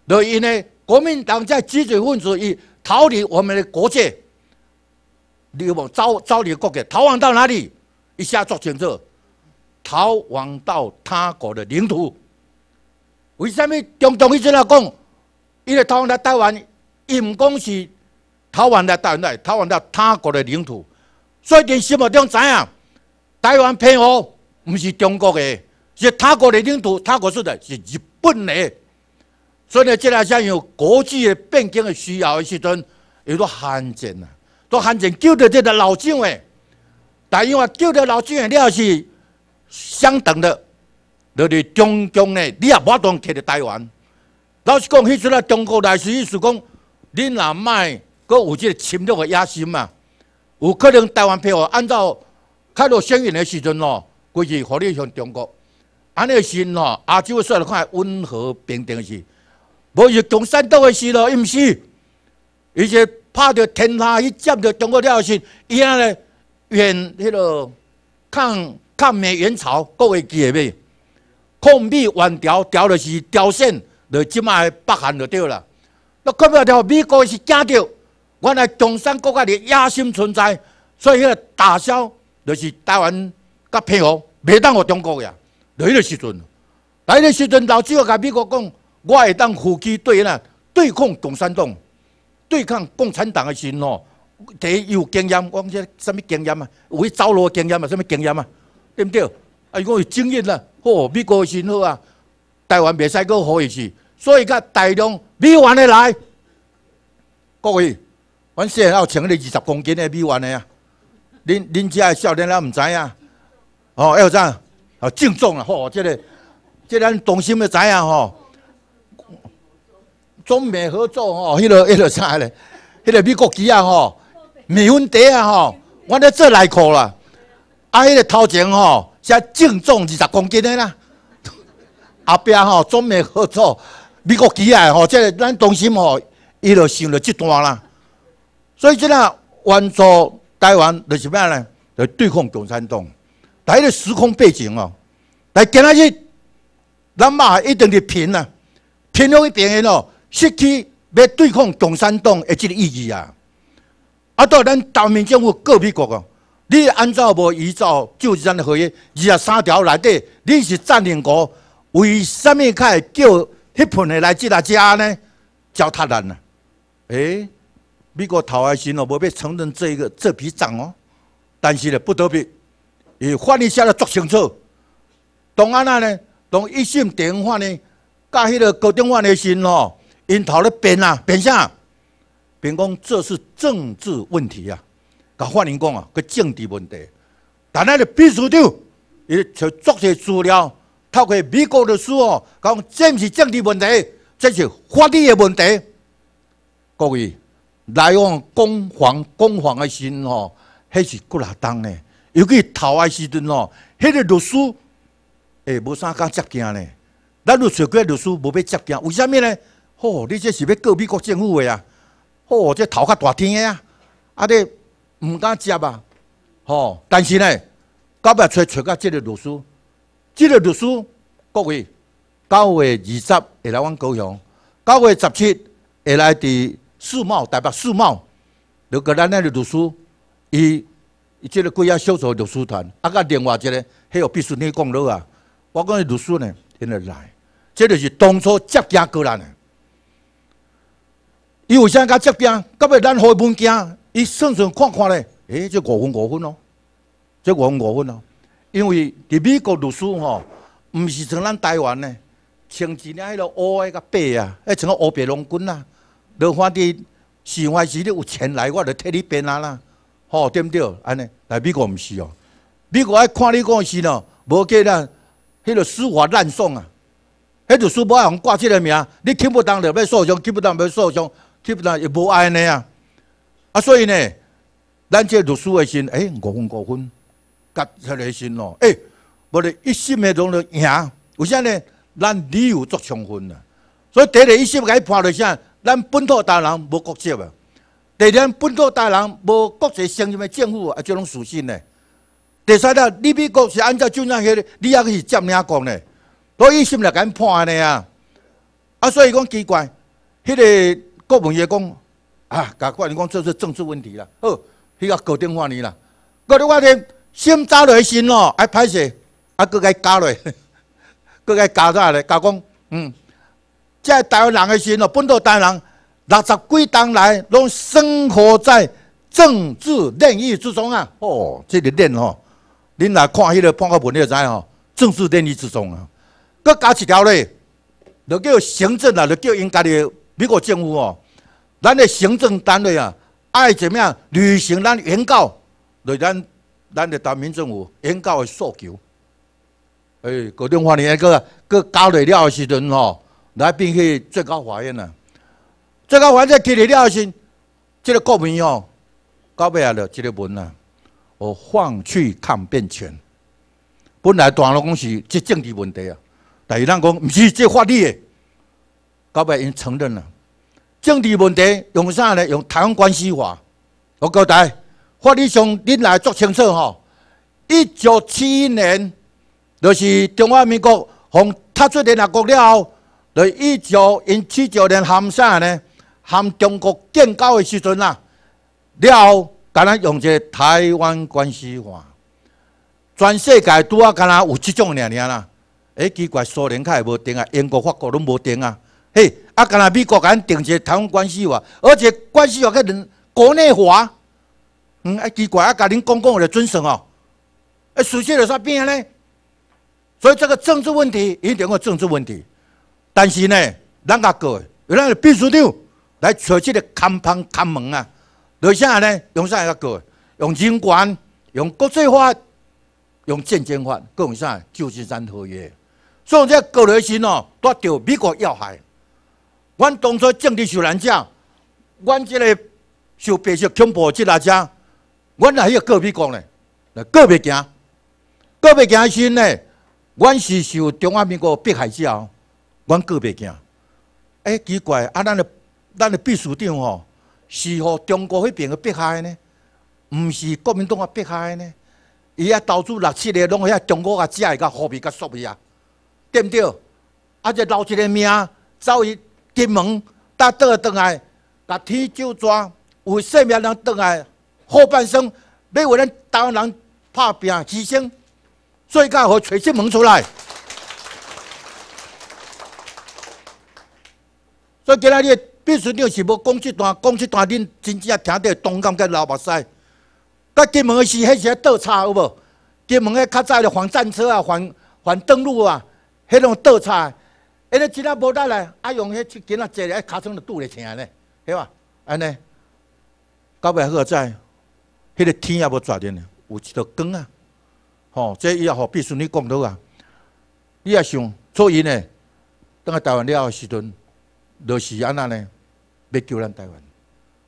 就因呢，国民党在激进分子以逃离我们的国界，流亡逃逃离国界，逃亡到哪里？一下做检测，逃亡到他国的领土。为什么中共以前在讲？因为台湾在台湾，伊毋讲是台湾在台湾在，台湾在他国的领土。所以伫心目中知啊，台湾偏安，不是中国的，是他国的领土，他国说的，是日本的。所以呢，这个像有国际的变更的需要的时阵，有做罕见呐，做罕见救着这个老蒋的。但因为救着老蒋的，你要是相等的。就伫中央呢，你也无当摕着台湾。老实讲，迄阵啊，中国来时，意思讲，恁若卖，阁有即个侵略个野心嘛？有可能台湾票按照开罗宣言的时阵咯，规是互汝向中国。安个心咯，亚洲算来看温和平等是，无是中山岛个事咯，伊毋是。伊是拍着天下，去接着中国了，是伊安尼远迄落抗抗美援朝，各位记会袂？抗美援调调就是朝鲜，就即摆北韩就对了。你看，了美国是惊到，原来山国家的野心存在，所以迄个打消就是台湾甲平和，袂当互中国呀。就迄个时阵，来个时阵，老子要甲美国讲，我会当扶起对呐，对抗共产党，对抗共产党的时阵哦，第一有经验，我讲些啥物经验啊？有走路经验啊？啥物经验啊？对毋对？啊，伊讲有经验啊。哦，美国信号啊，台湾袂使阁好意思，所以甲大量美元来。各位，阮先要称你二十公斤的美元啊！恁恁家少年仔唔知啊？哦，要怎？哦，敬重啊！哦，这个，这咱中心要知啊！哦，中美合作哦，迄个迄个啥嘞？迄个美国机啊！哦，美粉袋啊！哦，阮咧做内裤啦，啊，迄个头前哦。才净重二十公斤的啦，<laughs> 后壁吼总美合作，美国起来吼，即咱中心吼，伊就想到即段啦。所以即个援助台湾，就是咩咧？着对抗共产党，但迄个时空背景哦，来今仔日，咱嘛一定是拼啊，拼用一边的咯，失去要对抗共产党的即个意义啊。啊，到咱台面政府告美国哦。你按照无依照旧山的合约二十三条内底，你是占领国，为物米开叫迄盘的来这来吃呢？叫他人诶、哎，美国头爱心哦，无要承认这一个这笔账哦。但是呢，不得不伊法律写得足清楚。当安娜呢，同一线电话呢，甲迄个高登万的信哦，因头咧扁啊，扁啥？扁讲这是政治问题啊。甲法院讲啊，个政治问题，但咱个秘书长伊找作些资料，透过美国的书哦，讲这毋是政治问题，这是法律诶问题。各位，来往公房公房诶，心哦，迄是骨力当诶，尤其头哀时阵哦，那个律师，诶，无啥敢接见呢。咱有找过律师，无要接见，为虾米呢？哦，你这是要告美国政府诶啊，哦，这头壳大天诶啊！啊，这。毋敢接啊吼但是呢到尾初揣到即个律师即个律师各位九月二十会来阮高雄，九月十七会来伫世贸台北世贸如果咱迄个律师伊伊即个几个销售律师团啊甲另外一个迄个秘书长讲落啊我讲迄律师呢因会来即就是当初接京过来诶伊为啥甲接京到尾咱互伊物件伊算算看看咧，诶，即五分五分咯，即五分五分咯，因为伫美国读书吼，毋是像咱台湾咧，穿一领迄落诶甲白啊，迄穿个乌白龙滚啊，你反正是还是你有钱来，我就替你编啊啦，吼，对毋对？安尼来美国毋是哦，美国爱看你讲是喏，无计啦，迄落书法乱送啊，迄律无爱互人挂即个名，你听不懂就要诉讼，听不懂要诉讼，听不懂又无爱安尼啊。啊，所以呢，咱这读书的心，哎，五分五分，甲出来心咯，哎，我咧一心的拢咧赢，为啥呢？咱理由足充分啦。所以第一一心甲伊判做啥？咱本土达人无国籍啊！第二，咱本土达人无国籍，相信的政府啊？这拢失信的。第三条，你美国是按照怎样去，你也是占领讲的，所以一心来甲伊判的啊。啊，所以讲奇怪，迄个国文也讲。啊！甲怪你讲这是政治问题啦，好，迄个固定化你啦。我你看咧，先炸落去先咯，爱拍摄，啊，佫佮加落，佫佮加落来，甲讲，嗯，即台湾人的心咯，本土台湾人六十几年来，拢生活在政治炼狱之中啊！哦，这个炼哦，恁来看迄个半个文就知哦，政治炼狱之中啊。佮加一条咧，就叫行政啦，就叫家己的美国政府哦。咱的行政单位啊，爱怎么样履行咱原告，对咱咱的人民政府原告的诉求。哎，高等法院个个交材料的时阵吼，来变去最高法院啊。最高法院接了料时，这个国民哦，到尾啊就这个文啊，哦放弃抗辩权。本来大陆讲是政治问题啊，但是咱讲唔是这法律的，到尾已经承认了。政治问题用啥呢？用台湾关系法。我交代，法律上恁来做清楚吼。一九七一年，就是中华民国从踢出联合国了后，到一九七九年含啥呢？含中国建交的时阵啦，了后，干若用个台湾关系法。全世界拄啊干若有这种尔尔啦。哎，奇怪，苏联卡也无停啊，英国、法国拢无停啊，嘿。啊！敢若美国敢定一个台湾关系法，而且关系法个人国内化，嗯，啊奇怪！啊，甲恁讲讲我就准绳哦。哎，属性了煞变嘞，所以这个政治问题一定个政治问题。但是呢，咱个个有咱个秘书长来找即个看房看门啊。再啥呢？用啥个个？用人权、用国际法、用战争法，共啥旧金山合约？所以，这个类心哦，抓住美国要害。阮当初政治受难者，阮即个受白色恐怖即啊只，阮那迄个个别讲嘞，来个别惊，个别惊心嘞。阮是受中华民国迫害之后，阮个别行。哎，奇怪，啊，咱的咱的秘书长吼，是乎中国迄边个迫害呢？毋是国民党啊迫害呢？伊啊投资六七个拢遐中国个只个何必甲煞未啊？对唔对？啊，即留一个命，走去。金门搭倒来，把铁酒抓，有生命人倒来，后半生要为咱台湾人拍拼牺牲，最加互揣金门出来。所以今仔日必须书是要讲这段，讲这段恁真正听到动感情流目屎。甲金门是迄些倒叉有无？金门的较早的防战车啊，防防登陆啊，迄种倒叉。因为今仔无得嘞，阿用迄只囡仔坐咧，阿尻川就拄嘞，疼嘞，系吧？安尼，到尾何在？迄个天也无抓着呢，有一条光啊！吼，这以后好必须你讲到啊！你也想，所以呢，等个台湾了后时阵，就是安那呢，要救咱台湾，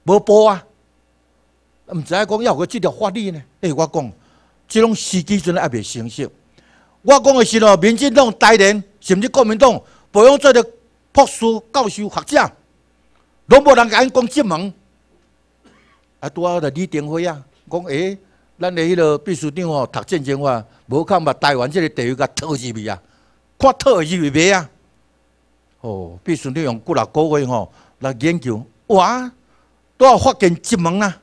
无保啊！毋知影讲要个即条法律呢？哎，我讲，即种时机阵也未成熟。我讲的是咯，民进党、台联，甚至国民党。培养做着博士、教授、学者，拢无人甲因讲进门。啊，拄好着李登辉啊，讲哎，咱的迄落秘书长吼，读战争话，无可把台湾这个地域甲套入去啊，看套入去未啊？吼，秘书长用几啊个月吼来研究，哇，拄都发现殖民啦。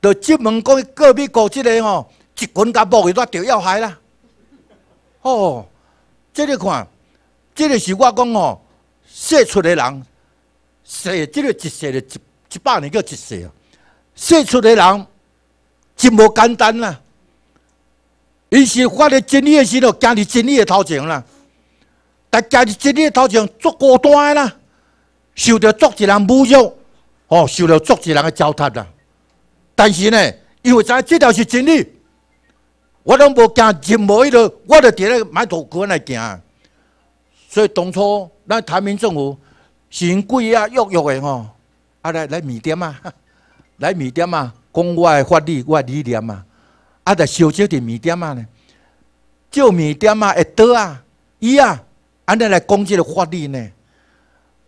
到殖民国隔壁国，这个吼，一群甲木伊拉到要害啦。哦，这你看。这个是我讲哦，说出的人，说这个一世的一一百年叫一世啊。说出的人真无简单啦，伊是发了真理的时候，行伫真理的头前啦，但行伫真理的头前，足孤单的啦，受着足者人侮辱，哦，受着足者人的糟蹋啦。但是呢，因为在这条是真理，我拢无惊任何的，我都伫咧买头骨来行。所以当初咱台民政府神鬼啊，约约的吼，啊来来米店啊，<laughs> 来米店啊，讲我的法律我的理念啊，啊在烧酒的米店啊呢，叫米店啊，会倒啊，伊啊，安尼来讲即个法律呢，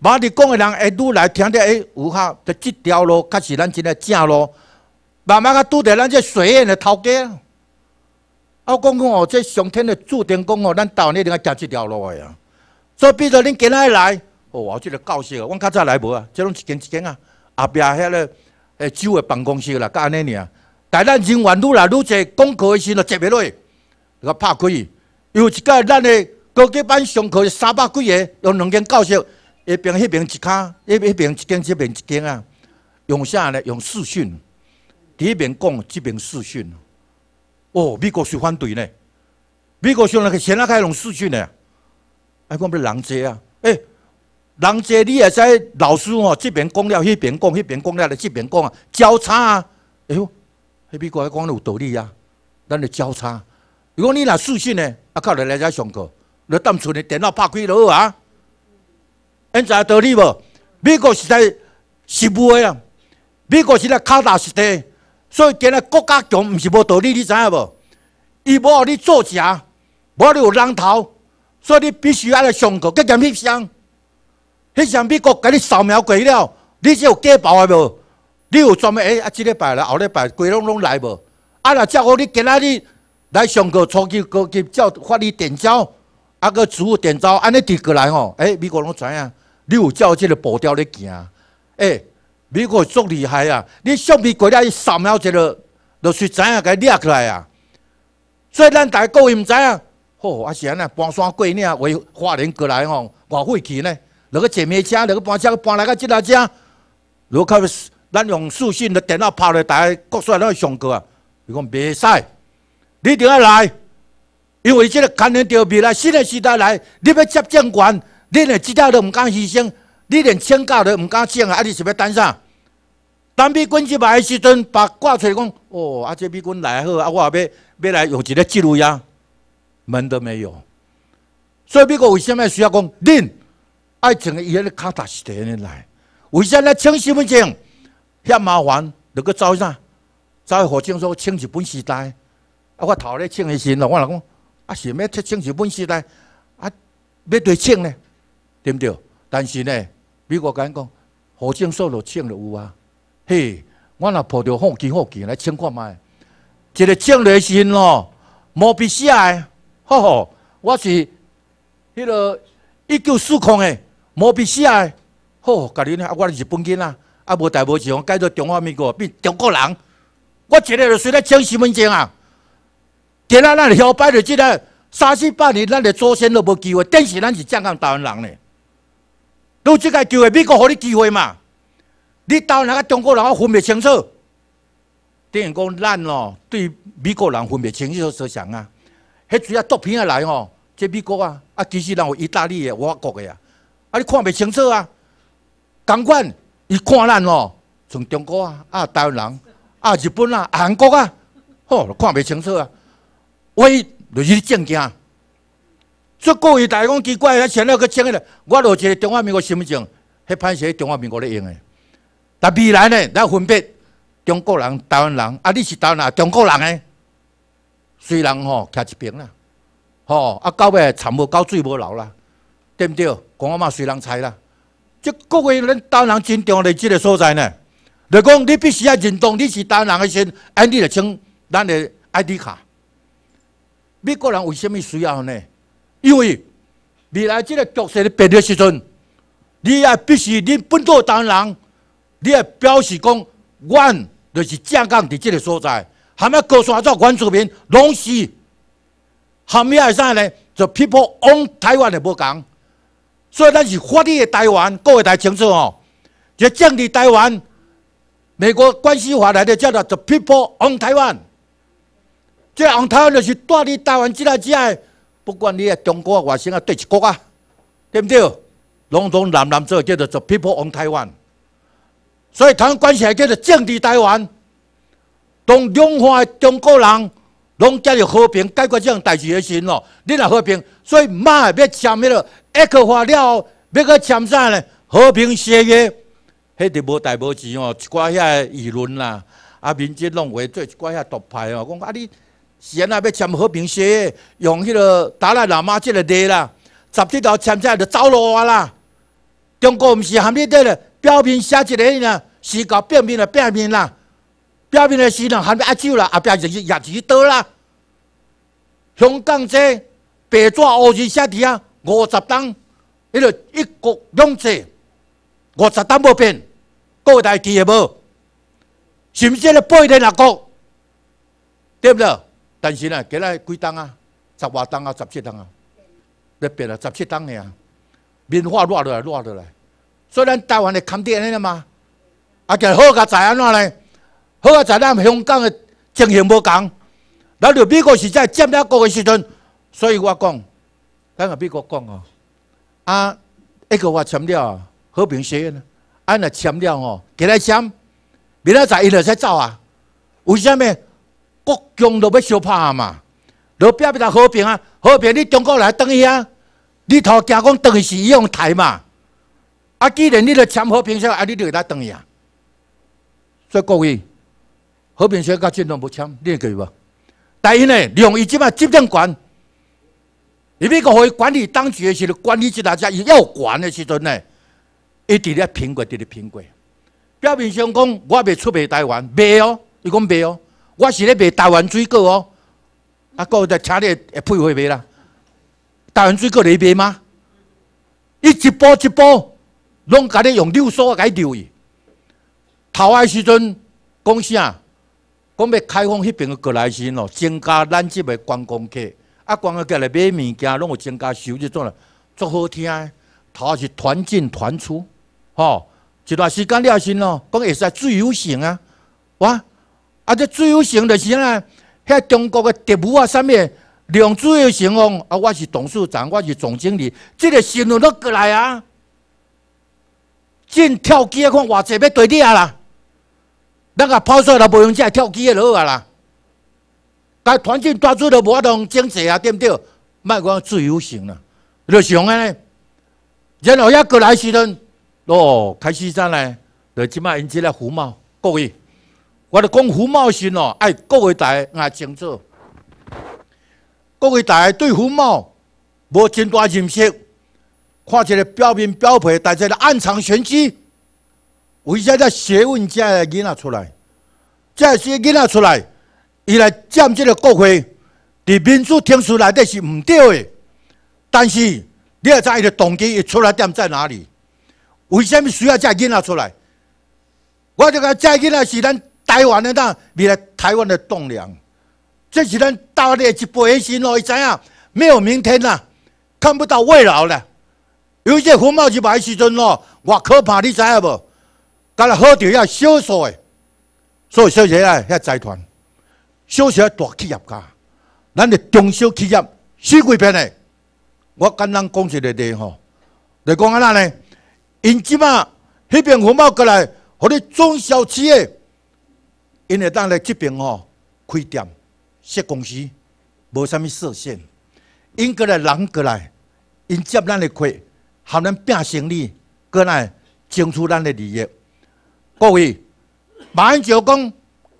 把你讲的人会愈来听着，哎，有效，这这条路才是咱真的正路，慢慢啊，拄着咱这水淹的头家，啊，我讲讲哦，这上天的注定讲哦，咱到一定要走这条路的啊。所以，比如恁今日来，哦，我个教室，阮较早来无啊，即拢一间一间啊。后壁迄个诶，酒诶办公室啦，甲安尼尔。但咱人员愈来愈侪，讲课的时阵坐袂落，去，甲拍开。有一摆咱的高级班上课三百几个，用两间教室，一边迄边一卡，一边一边一间，一边一间啊。用啥咧？用视讯。一边讲，这边视讯。哦，美国是反对咧。美国上那个前阿开用视讯咧。啊，讲不人拦啊！诶，人济你也使老师吼这边讲了，那边讲，那边讲了，来这边讲啊，交叉啊！哎呦，美国讲有道理啊，咱来交叉。如果你若书信呢，啊，靠，来来遮上课，你踮厝的电脑拍开就好啊。因知有道理无？美国是在实的啊，美国是在靠打实地，所以今仔国家强，毋是无道理，你知影无？伊无互你作假，无你有人头。所以你必须按来上课，给张笔相，笔相美国给你扫描过了，你有假薄啊无？你有专门诶啊，即礼拜来后礼拜规拢拢来无？啊若则要你今仔日来上课，初级高级照发你点照，啊个植物点照，安尼直过来吼，诶，美国拢知影，你有照这个步调咧行，诶，美国足厉害啊！你相片过了，扫描这著就是知影给掠过来啊。所以咱大家各位唔知影，哦，啊，是安尼搬山过岭为花莲过来吼，偌费气呢。落去坐马车，落去搬车搬来个吉拉车，如果咱用速讯的电脑拍落大家各出来那上课啊，伊讲袂使，你就要来，因为即个牵连就未来新的时代来，你要接政权，你连即搭都毋敢牺牲，你连请假都毋敢请啊，你是欲要啥？啥？当兵进去买时阵，把挂出来讲，哦，啊，这美军来好，啊，我后要要来用一个记录啊。门都没有，所以美国为什么需要讲？恁爱情的伊个卡达西的人来？为啥来穿西服件？遐麻烦，要阁走啥？走去火警所穿日本时代。啊，我头来穿的时咯，我人讲啊，想要去穿日本时代？啊，要对穿呢，对不对？但是呢，美国敢讲火警所就穿就有啊。嘿，我若抱着好奇好奇来穿看麦，一个穿的时咯，冇必要。吼吼，我是迄个一九四空诶，毛笔写诶。吼，家己呢？啊，我日本囡仔，啊无代无志，情，改做中华民国，变中国人。我一日随咧抢身份证啊，今仔咱摆白即个三四百年，咱的祖先都无机会。但是咱是正港台湾人呢。你即个机会美国给你机会嘛？你台湾甲中国人，我分袂清楚。等于讲咱咯，对美国人分袂清楚，所想啊。迄主要作品也来吼，这美国啊，啊其实人有意大利的、外国的啊，啊你看袂清楚啊，钢管伊看咱吼，从中国啊、啊台湾人、啊日本啊、韩国啊，吼看袂清楚啊，喂，就是证件，所以伊大家讲奇怪，伊前了个证件，我落一个中华民国身份证，迄番是中华民国咧用的，啊，未来呢？咱分别中国人、台湾人，啊你是台湾啊？中国人诶？随人吼徛一边啦，吼啊，到尾惨无到水无流啦，对不对？讲我嘛随人猜啦，即各位咱单人尊重伫即个所在呢？你讲你必须要认同你是单人的先，安你来签咱的 ID 卡。美国人为什么需要呢？因为未来即个局势的变掉时阵，你也必须你本土单人，你也表示讲，阮就是正港伫即个所在。含了高山族原住民，拢是含咩？会啥呢？就 People on Taiwan 也无讲。所以咱是法律的台湾，各位大清楚哦。这政治台湾，美国关系法来的叫做就 People on Taiwan。这 on Taiwan 就是住伫台湾之内之内，不管你啊中国啊外省啊对一国啊，对不对？拢总南南做叫做就 People on Taiwan。所以台湾关系也叫做政治台湾。当两华的中国人拢加入和平解决这样代志的时阵哦，你若和平，所以嘛也要签迄啰，一克化了后别去签啥呢？和平协议，迄条无代无志哦，一寡遐议论啦，啊，民间弄为做一寡遐毒派哦，讲啊你是安在要签和平协议，用迄啰达赖喇嘛即个地啦，十七条签起来就走路啊啦。中国毋是含迄得了？表面写一个呢，是搞表面的表面啦。表面的市场还没压住啦，阿边就是日子倒啦。香港这白纸黑字写起啊，五十栋，迄个一国两制，五十栋无变，搞大地个无，是不是？了半天也讲，对不对？但是呢，几耐几栋啊？十八栋啊，十七栋啊，咧变啊十七栋个啊，民化落落来，落落来。以咱台湾个看跌个嘛，啊，个好个在安怎呢？好啊！在咱香港的情形无同，咱着美国是在占了国的时阵，所以我讲，咱甲美国讲哦，啊，一个我签了和平协议呢，啊，来签了哦，给他签，明仔载伊号才走啊。为虾米？国共著要相拍嘛，著表要谈和平啊，和平你中国来等伊啊，你头惊讲等伊是伊用台嘛？啊，既然你著签和平协议，啊，你就他等伊啊。所以各位。和平学甲战争无枪，你也可以无。但湾呢，用一即嘛，执政权。伊边个可以管理当局的时候，管理这大家要管的时阵呢，一直咧评估，一直评估。表面上讲，我未出卖台湾，卖哦。伊讲卖哦，我是咧卖台湾水果哦。啊，位在请里会配合卖啦？台湾水果你卖吗？一直一直拢甲你用索甲你留伊。头哀时阵讲啥？讲要开放迄边个过来先咯，增加咱即个观光客，啊观光客来买物件，拢有增加收入做啦，足好听，头是团进团出，吼，一段时间了先咯，讲会使自由行啊，哇，啊这自由行的是啊，遐中国个特务啊，啥物，两自由行哦，啊我是董事长，我是总经理，即个新闻都过来啊，进跳级看偌济要对你啊啦。咱啊跑煞都无用，只跳起就好啊啦！但团建抓住都无法当整治啊，对不对？卖讲自由行啦，你上安尼？然后一个来时阵，哦，开始怎呢？得即卖迎接了胡茂各位，我的讲胡茂先哦，哎，各位大个清楚。各位大个对胡茂无真大认识，看一个表面标配，但真个暗藏玄机。为啥么学问家的囡仔出来？这些囡仔出来，伊来占即个国会，伫民主天书内底是唔对的。但是，你也知伊的动机伊出来点在哪里？为什么需要这囡仔出来？我觉甲这囡仔是咱台湾的当，未来台湾的栋梁。这是咱陆的一辈的心啰，伊知影没有明天啦，看不到未来了。有些胡闹就买时阵啰，哇可怕，你知影无？咱好在遐少数诶，所以少数遐遐财团，少数大企业家，咱的中小企业，死规模诶。我简单讲一个例吼，就讲安那呢？因即马，迄边同胞过来，互你中小企业，因为咱咧即边吼开店设公司，无啥物设限。因过来人过来，因接咱的客，含咱拼生意，过来争取咱的利益。各位，马上就讲，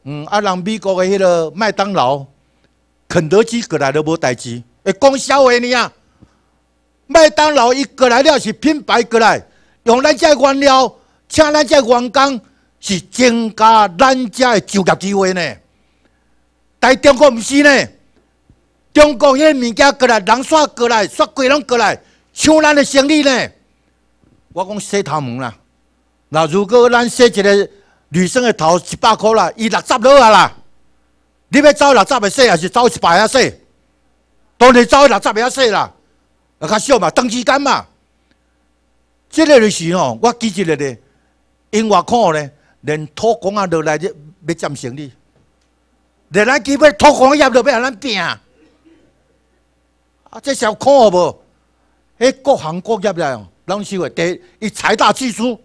嗯，啊，人美国的迄个麦当劳、肯德基过来都无代志，会讲笑话呢啊。麦当劳一过来了是品牌过来，用咱这原料，请咱这员工，是增加咱这的就业机会呢。但中国唔是呢，中国迄物件过来，人煞过来，煞鬼拢过来抢咱的生意呢。我讲洗头毛啦。那如果咱说一个女生的头一百块啦，伊六十落啊啦，你要走六十的说，还是走一百的洗？当然走六十个说啦，啊较少嘛，长时间嘛。这个就是哦，我记一个咧，因我看咧，连土工啊落来只要占生李，连咱基本土工也都要咱拼。啊，这小看好无？迄各行各业来，拢是话？第，伊财大气粗。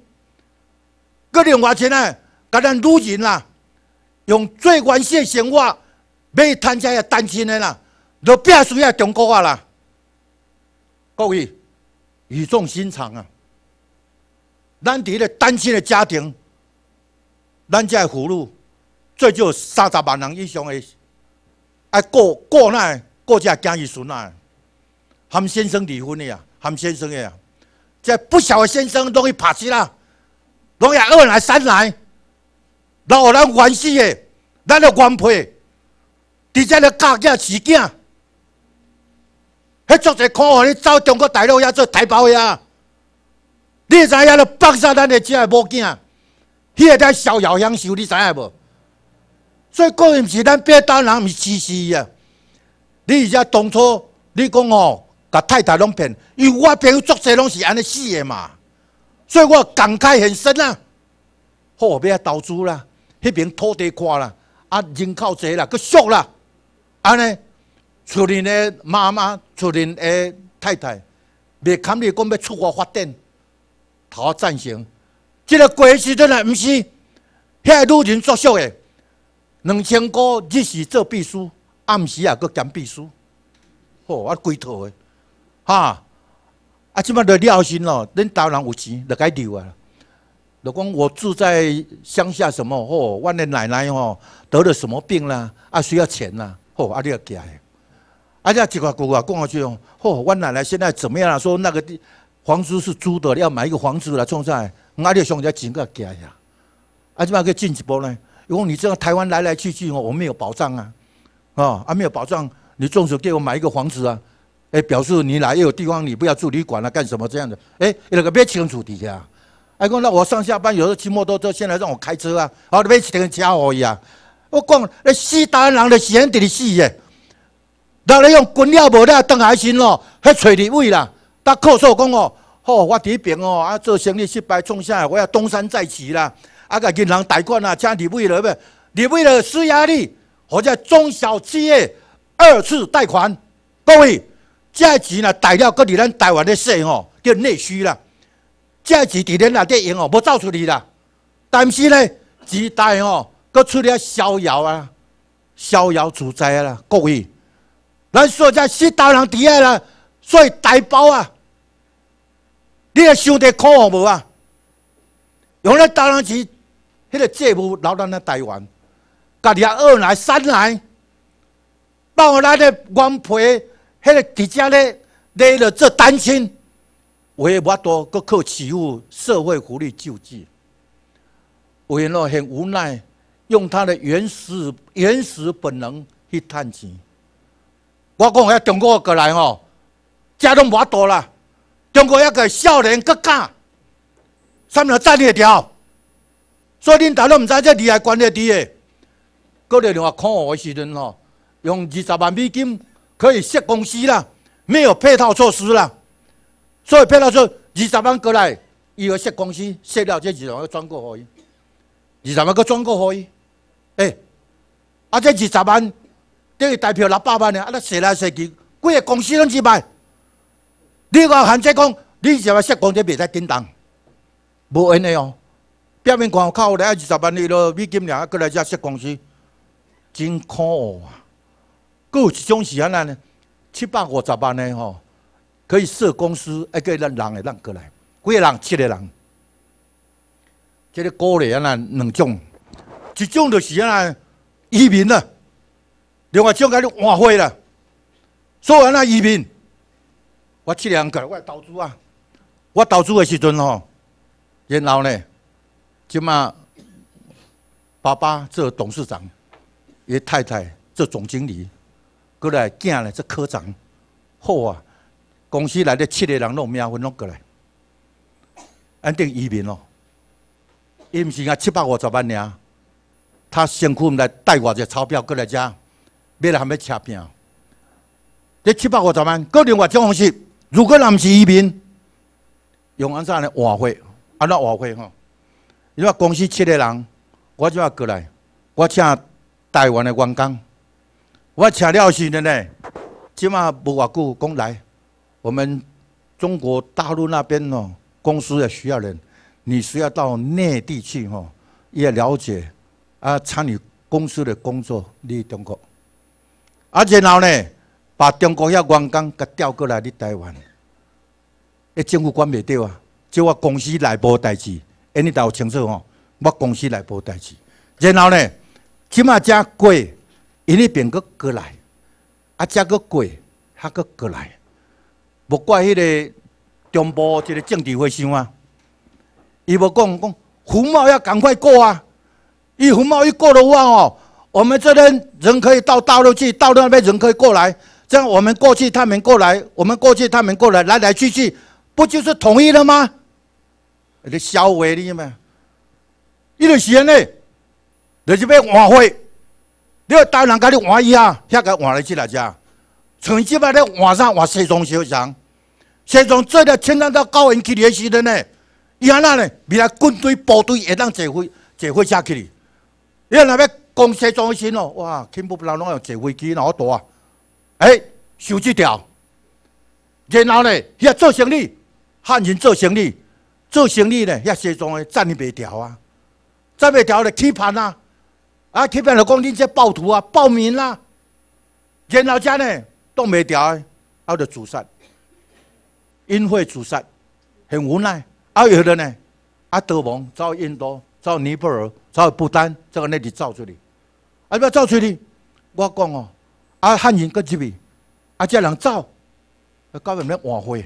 个零花钱啊，甲咱女人啦，用最原始生活，要趁些个单亲的啦，就变水啊，中国化啦！各位语重心长啊，咱伫咧个单亲的家庭，咱这俘虏，最少三十万人以上的，啊，各各奈各家养一孙啊，含先生离婚的啊，含先生的啊，这不少先生容易拍死啦。拢也二来三来，老咱冤死的，咱就冤配。直接咧嫁嫁饲囝，迄拙侪苦恶，你走中国大陆，遐做台胞呀。你知影就放下咱的只来某囝，个在逍遥享受，你知影无？所以毋是咱八道人，毋是自私啊！你而且当初你讲吼，甲太太拢骗，因为我朋友拙侪拢是安尼死的嘛。所以我感慨很深啊。后边投资啦，迄边土地宽啦，啊人口侪啦，佫俗啦，安尼，厝里的妈妈，厝里的太太，袂堪虑讲要出国发展，讨赞成，即个怪事真来毋是，遐女人作秀诶，两千个日时做秘书，暗时啊佫兼秘书，好，啊，规套诶，哈。啊，起码的良心咯，恁大人有钱就该留啊！就讲我住在乡下什么哦，我的奶奶哦得了什么病啦？啊，需要钱啦？哦，阿你要寄？阿啊，一句话句话讲下去哦，哦，我奶奶现在怎么样啊？说那个地房子是租的，要买一个房子来种菜，阿你要想下钱要寄呀？阿起码给进一步呢。如果你这样台湾来来去去哦，我们有保障啊！啊，阿没有保障，你动手给我买一个房子啊！哎，表示你来又有地方，你不要住旅馆啦，干什么这样的？哎，那个别清楚底下。哎，讲那我上下班有时候骑摩托车，现在让我开车啊，好，你别骑电车伊啊，我讲，那四大银行的闲得死诶，那你用滚尿无了当还行咯？还揣你位啦？他口说讲哦，哦，我这边哦，啊，做生意失败，创啥？我要东山再起啦，啊，给银行贷款啦，催你尾了呗？你为了施压力，或者中小企业二次贷款，各位。个钱呐，大了搁伫咱台湾咧说吼，叫内需啦。个钱伫咱内底用吼，无走出去啦。但是咧，时代吼，搁出了逍遥啊，逍遥自在啊，各位。咱说在四大人伫遐啦，所以台胞啊，你也想得苦无啊？用咱台湾钱，迄个债务，留咱咱台湾，家己阿二来三来，放咱那原配。迄个伫遮咧，勒了做单亲，我也无多，佫靠起付社会福利救济，有因咯很无奈，用他的原始原始本能去趁钱。我讲，还中国过来吼，遮拢无多啦，中国迄个少年佫敢，三条战略条，所以恁头都毋知这厉害关在伫个。佫另外考学诶时阵吼，用二十万美金。可以设公司啦，没有配套措施啦，所以配套说二十万过来，伊要设公司，设了这二十万要转过去，二十万要转过去，哎，啊这二十万等于代票六百万的，啊那设来设去，几个公司拢是卖。你话韩姐讲，你这下设公司袂使叮当，无安的哦。表面看好咧，二十万伊落美金俩，过来遮设公司，真可恶啊！各有一种是安尼呢？七八五十万呢吼，可以设公司，一个人人会让过来，几个人七个人。即个鼓励安尼两种，一种就是安尼移民啦，另外一种叫做换汇啦。所以尼移民，我七个人过来，我来投资啊，我投资的时阵吼，然后呢，即嘛爸爸做董事长，伊太太做总经理。过来见来，这科长，好啊！公司来的七个人弄命，我弄过来，安定移民咯。伊毋是啊七百五十万尔，他辛苦来带偌只钞票过来遮，要来含要吃病。这七百五十万，过年我种方式，如果人毋是移民，用安怎来外汇？安怎外汇吼？你说公司七个人，我就要过来，我请台湾的员工。我请了时呢呢，即马无偌久讲来，我们中国大陆那边哦，公司也需要人，你需要到内地去吼，也了解啊，参与公司的工作。你中国，啊，然后呢，把中国遐员工甲调过来，你台湾，诶，政府管袂着啊，即我公司内部代志，因你有清楚吼，我公司内部代志。然后呢，即马才贵。伊那边个过来，啊，这个过，那个过来，无怪迄个中部一个政治会商啊，伊要讲讲，胡茂要赶快过啊！伊胡茂一过的话哦，我们这边人可以到大陆去，到那边人可以过来，这样我们过去，他们过来，我们过去，他们过来，来来去去，不就是统一了吗？你小伟你嘛，一段时间内，就是要换血。你要带人家你换伊啊！遐个换来去来着？从即摆咧换上换西装、小装，西装做了青山到高雄去联系的呢。伊安那呢？未来军队部队会当坐飞坐飞车去哩。伊安那要讲西装穿哦，哇！恐怖，寨佬拢有坐飞机，那好大。哎，收即条，然后呢？遐做生意，汉人做生意，做生意呢？遐西装站袂条啊，站袂条来起盘啊！啊，去变老公恁这暴徒啊，暴民啦、啊，然后这呢冻袂掉，啊啊，就自杀，因会自杀，很无奈。啊有的呢，啊德蒙走印度，走尼泊尔，走不丹，这个内地走出去，啊要走出去，我讲哦，啊汉人搁入去，啊这人走，到外面挽回。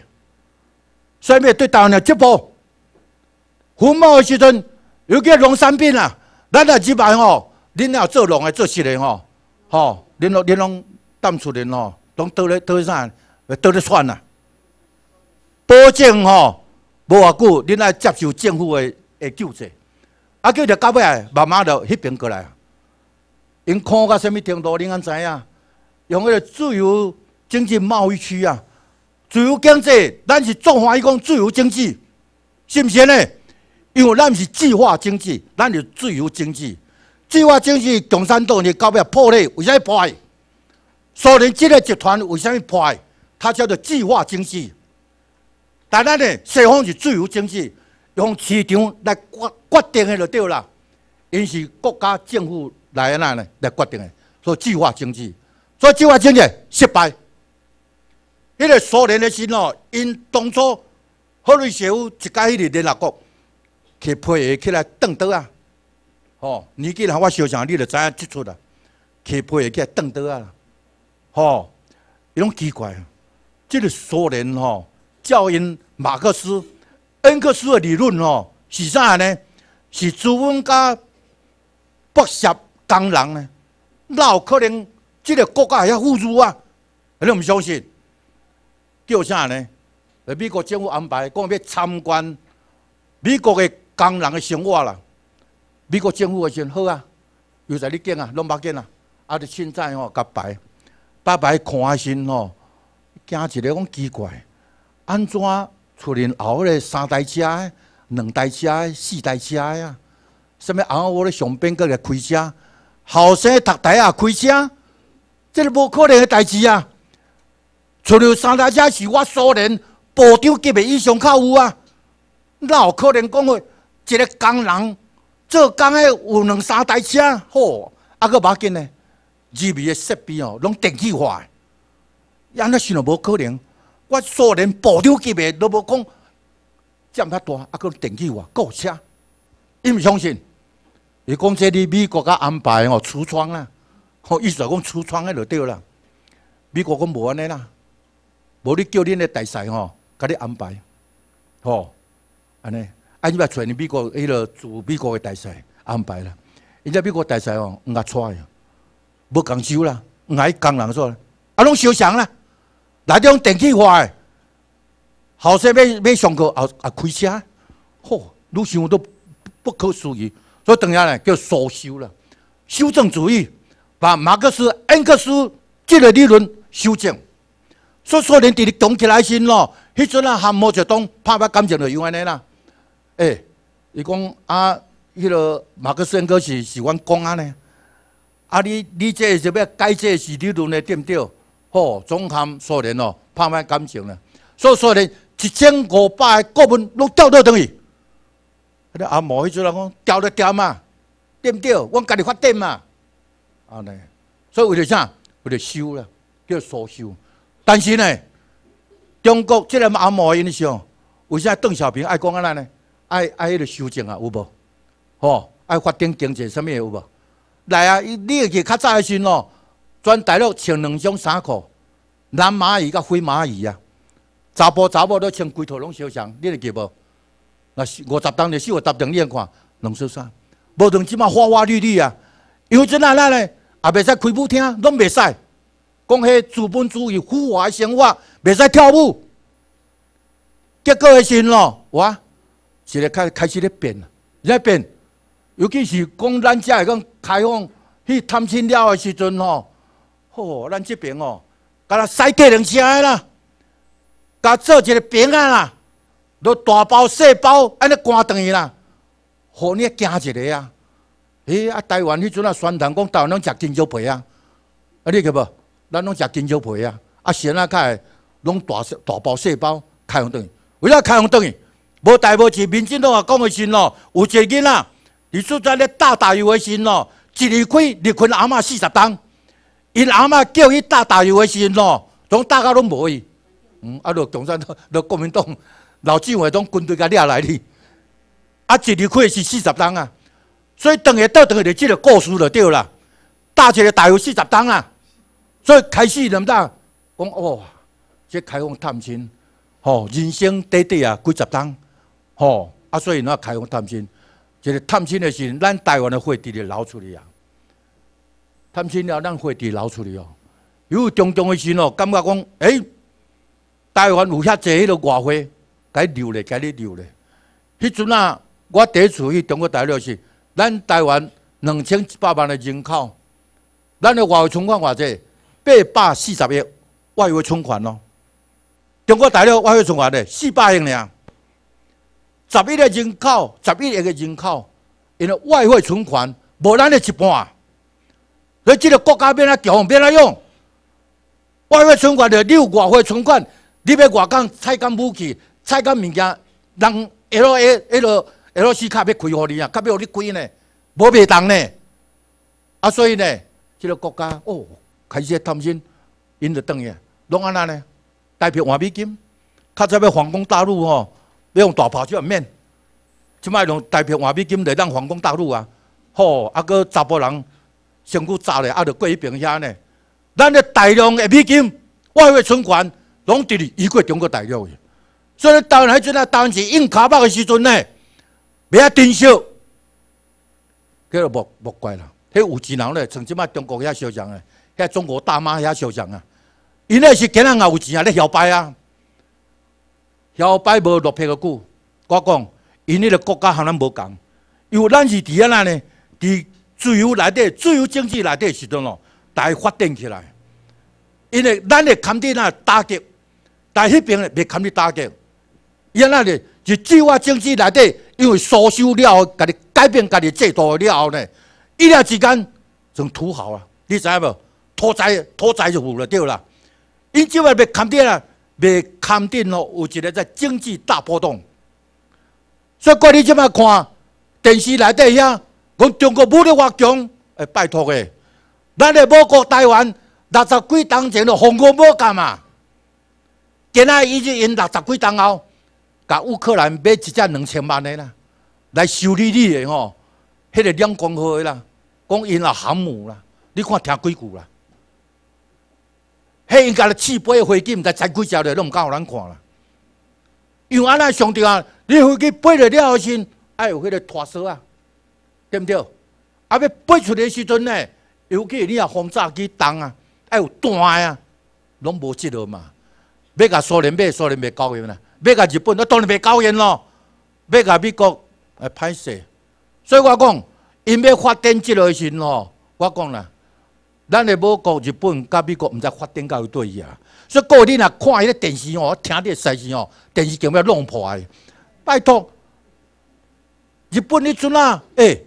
所以咪对台湾直步，红毛的时阵，有个龙山病啊，咱来举办吼、哦。恁若做农的做食个吼，吼，恁拢恁拢到厝，人吼，拢倒咧倒咧啥，倒咧喘啊！保证吼，无偌久，恁爱接受政府的的救济，啊，救济到尾来，慢慢就迄爿过来啊。因看大啥物程度，恁安知影？用迄个自由经济贸易区啊，自由经济，咱是中华一共自由经济，毋是安呢？因为咱是计划经济，咱就自由经济。计划经济共山党呢，搞不破裂，为什破坏？苏联这个集团为什破坏？它叫做计划经济。但咱呢，西方是自由经济，用市场来决决定的就对了。因是国家政府来哪呢来决定的，所以计划经济，所以计划经济失败。迄个苏联的时候，因当初赫鲁晓夫一家一个联合国，去配合起来当刀啊。哦，你既然我想想，你就知影即出啦，去配个叫邓德啊，吼，一种奇怪，即个苏联吼，照因马克思、恩格斯的理论吼，是啥呢？是资本家剥削工人呢？哪有可能，即个国家会晓富足啊？你毋相信？叫啥呢？美国政府安排讲要参观美国的工人嘅生活啦。美国政府的先好啊，又在你见啊，拢擘见啊，啊就现在吼，甲白，八白看下先吼，惊一个讲奇怪，安怎出人后来三台车、两台车、四台车啊？甚物熬我咧上边个来开车，后生读台啊开车，这个无可能的代志啊！出了三台车是我苏联部长级别以上才有啊，哪有可能讲话一个工人？做工诶，有两三台车，吼，阿个要紧呢，入去诶设备哦，拢电气化诶，伊安尼想无可能，我苏联部长级别都无讲，占遐大啊个电气化够车，伊毋相信。伊讲即个美国甲安排哦，橱窗啦，吼，伊就讲橱窗诶就对啦，美国讲无安尼啦，无你叫恁诶大使吼，甲你安排，吼，安尼。啊！你别出来，美国迄个做美国诶，大赛安排啦。人家美国大赛哦，硬拽啊，要共收啦，爱工人啦，啊拢相伤啦，来种电气化诶，后生要要上课啊啊开车，吼，愈想都不可思议。所以当下咧叫修修啦，修正主义把马克思、恩格斯即个理论修正，所苏联伫咧动起来先咯。迄阵啊，喊毛泽东拍拍感情就用安尼啦。诶，伊讲啊，迄落马克思哥是喜欢讲安呢。啊，你你这是要改这是理论呢？对唔对？哦，总含苏联哦，拍卖感情呢。所以苏联一千五百个国份拢调到等于阿毛迄阵人讲调就调嘛，对唔对？我家己发电嘛。安尼。所以为着啥？为着修啦，叫苏修。但是呢，中国即个阿毛因想，为啥邓小平爱讲安那呢？爱爱迄个修正啊有无？吼！爱发展经济，啥物有无？来啊！你会记较早的时喏，全大陆穿两种衫裤，蓝蚂蚁甲灰蚂蚁啊。查甫查某都穿规套拢相像，你会记无？那是五十多年秀，五十汝年看，两小三，无长即马花花绿绿啊。因为即来来咧，也未使开舞厅，拢未使。讲迄资本主义腐坏生活，未使跳舞。结果的时喏，我。是个开开始咧变，咧变，尤其是讲咱遮个讲开放去探亲了的时阵吼，吼，咱这边哦，甲那西客人吃啦，甲做一个饼啊啦，落大包细包安尼掼倒去啦，好，你惊一个啊。哎啊，台湾迄阵啊宣传讲台湾拢食金蕉皮啊，啊你去无？咱拢食金蕉皮啊，啊咸啊开，拢大大包细包开放倒去，为了开放倒去。无代无志，民进拢也讲个时咯。有一个囡仔，伫厝在咧打打油个时咯，一离开离群，阿妈四十担。因阿妈叫伊打打油个时咯，总大家都无去。嗯，啊，共产党，落国民党老指挥总军队甲掠来哩。啊，一离开是四十担啊，所以当下倒当下就即个故事就对啦。打一个台油四十担啊，所以开始人达讲哦，这开放探亲，吼，人生短短啊，几十人。吼！啊，所以那开放探亲，就是探亲的时，咱台湾的汇弟就捞出来啊。探亲了，咱汇弟捞出来哦。有中中的时哦，感觉讲，哎，台湾有遐济迄个外汇，该留咧，该你留咧。迄阵啊，我第一次去中国大陆是，咱台湾两千一百万的人口，咱的外汇存款偌济，八百四十亿外汇存款咯。中国大陆外汇存款咧，四百亿尔。十亿诶人口，十亿诶人口，因为外汇存款无咱的一半，所以这个国家变啊强，变啊用？外汇存款就六外汇存款，你要外钢、菜钢武器、菜钢物件，人 L A L O L O C 卡要开互你啊，甲要何里贵呢？无袂重呢，啊，所以呢，这个国家哦开始贪心，银就倒去，拢安那呢？代表换美金，较早要反攻大陆吼。要用大炮就毋灭？即摆用大批换美金来让皇宫大陆啊，吼，啊个查甫人身骨炸咧，啊着过一爿遐呢。咱的大量诶美金、外汇存款，拢伫哩移过中国大陆去。所以当迄阵啊，当时印卡票诶时阵呢，不晓珍惜，叫做莫莫怪啦。迄有钱人咧，像即摆中国遐嚣张诶，遐中国大妈遐嚣张啊，因也是囡仔也有钱啊，咧摇摆啊。摇摆无落魄个久。我讲因迄个国家和咱无共，因为咱是伫啊那呢，伫自由内底、自由经济内底时阵咯，才发展起来。因为咱咧坎底那打击，但迄边诶未坎底打击。伊安那咧是计划经济内底，因为苏修了后，家己改变家己制度了后呢，一夜之间成土豪啊！你知无？土财土财就富了，对啦？因即边未坎底啦。未肯定咯，有一个在经济大波动，所以怪你即摆看电视内底遐，讲中国武力话强，哎，拜托诶，咱的某国、台湾六十几当前咯，红空母干嘛，今仔一日因六十几当后，甲乌克兰买一架两千万的啦，来修理你诶吼，迄个两光号啦，讲因啊航母啦，你看听几句啦。迄应该咧起飞飞机，毋知十几只了，拢毋敢互咱看因为安尼上着啊？你飞机飞了了后身，爱有迄个拖索啊，对毋对？啊，要飞出的时阵呢，尤其你啊轰炸机重啊，爱有弹啊，拢无即了嘛。要甲苏联，买，苏联袂高兴啦；要甲日本，那当然袂高兴咯；要甲美国，哎，歹势。所以我讲，因要发展即落时阵咯，我讲啦。咱的美国、日本、甲美国毋知发展交对啊！所以位年若看迄个电视哦，听的赛事哦，电视剧要弄破的。拜托，日本迄阵啊，哎，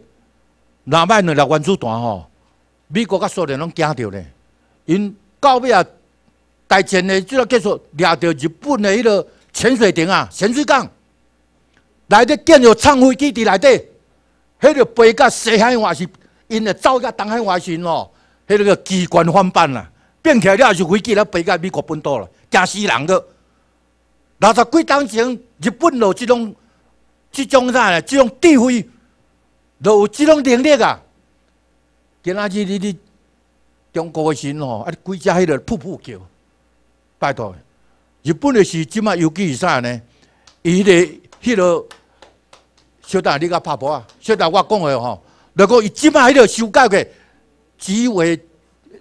拿麦两粒原子弹吼，美国甲苏联拢惊着咧，因到尾啊，大战的主要结束，掠着日本的迄个潜水艇啊、潜水港来底建有创飞基地内底，迄个飞甲西海岸是因个走甲东海外线咯。迄个叫机关翻版啦，变起来了就飞机了飞到美国本土了，惊死人个！六十几年前，日本有这种、这种啥嘞？这种智慧，有这种能力啊！今仔日你、你、中国的心吼，啊，规家迄个瀑布叫拜托。日本的是今尤有几啥呢？伊的迄个小达你甲拍波啊，小达我讲的吼，如果伊即嘛迄个修改过。几为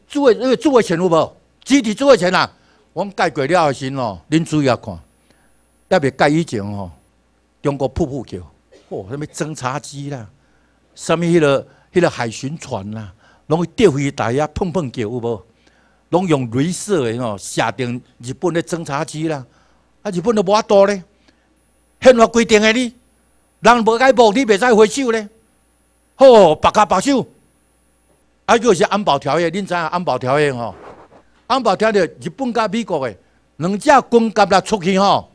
做诶？因为做诶钱有无？集体做诶钱啊？我们盖过了先哦，恁注意看。特别盖以前吼，中国瀑布桥哦，什么侦察机啦，什么迄落迄落海巡船啦，拢去钓鱼台啊碰碰球有无？拢用镭射诶吼，射定日本诶侦察机啦。啊，日本都无啊度咧。宪法规定诶你，人无解无，你袂使挥手咧。吼，白卡白手。啊，就是安保条约，恁知影？安保条约吼，安保条约日本甲美国的两只军舰来出去吼，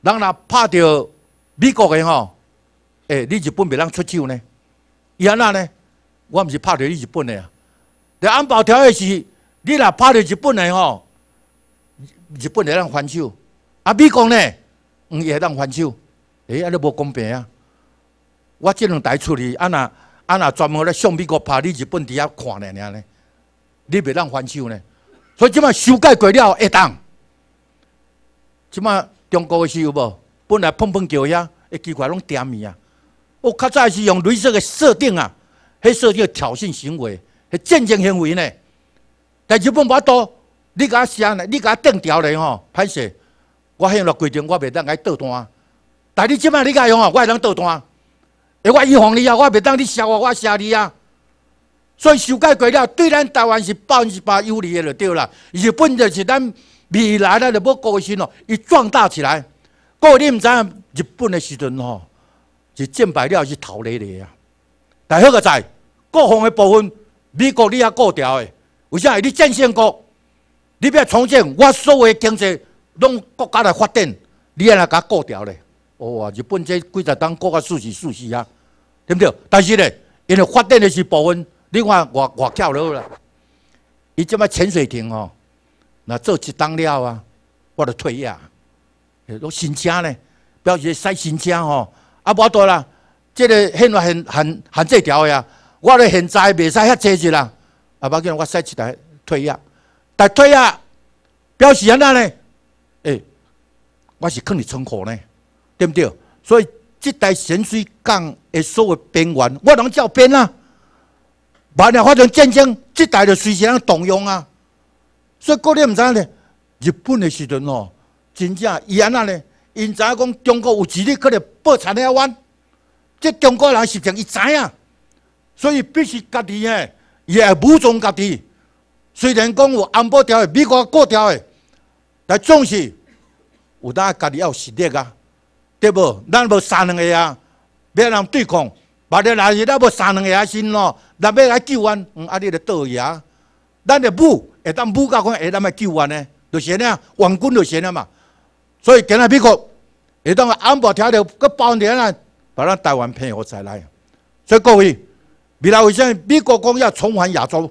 人若拍到美国的吼，哎，你日本袂当出手呢？伊安那呢？我毋是拍到你日本的啊？着安保条约是，你若拍到日本的吼，日本的当还手，啊，美国呢也当还手，哎，安尼无公平啊！我即两代处理，啊、那。啊！那专门咧向美国拍，你日本底下看尔咧，你袂当还手呢？所以即马修改过了，会当。即马中国的是有无？本来碰碰球啊，一奇怪拢点伊啊？我较早是用镭色诶设定啊，迄设定挑衅行为，迄战争行为呢。但日本无多，你甲我想呢，你甲我定调咧吼？歹势。我迄落规定，我袂当伊倒单。但你即马你甲我用吼，我会当倒单。诶，我预防你啊！我袂当你笑我，我笑你啊！所以修改过了，对咱台湾是百分之百有利的就对了。日本就是咱未来咧，就要高兴咯，伊壮大起来。过知影日本的时阵吼，是战败了是逃来的啊。但迄个在国防的部分，美国你也顾掉的。为啥？你战胜国，你要重建我所有经济，拢国家来发展，你也来甲顾掉咧。哦，日本这几十党搞个实事求是啊，对不对？但是呢，因为发展的是部分，另外外外翘落啦，伊即摆潜水艇哦，那做一当了啊，我着退呀。都新车呢，表示塞新车吼，啊无多啦，即个限限限限这条的啊，我咧现在袂使遐坐只啦，啊无可我塞一台退呀。但退啊，表示安怎呢？诶，我是看你存活呢。对不对？所以，即代咸水港的所谓边缘，我拢照变啊。万一发生战争，即代就随时通动用啊。所以，国人毋知影呢。日本的时阵哦，真正伊安那呢？因知影讲中国有实日可能爆啊，湾。即中国人事情伊知影，所以必须家己伊也武装家己。虽然讲有安保条的、美国过条的，但总是有咱家己也有实力啊。无，咱无三两个呀，要人对抗，别个来是咱无三两个也行咯。若要来救俺，啊、你著倒去呀。咱著武，会当武交讲会当来救援呢，就尼啊，王军就安尼嘛。所以今日美国，会当安保听着，搁包年来，把咱台湾平和起来。所以各位，未来为啥美国讲要重返亚洲？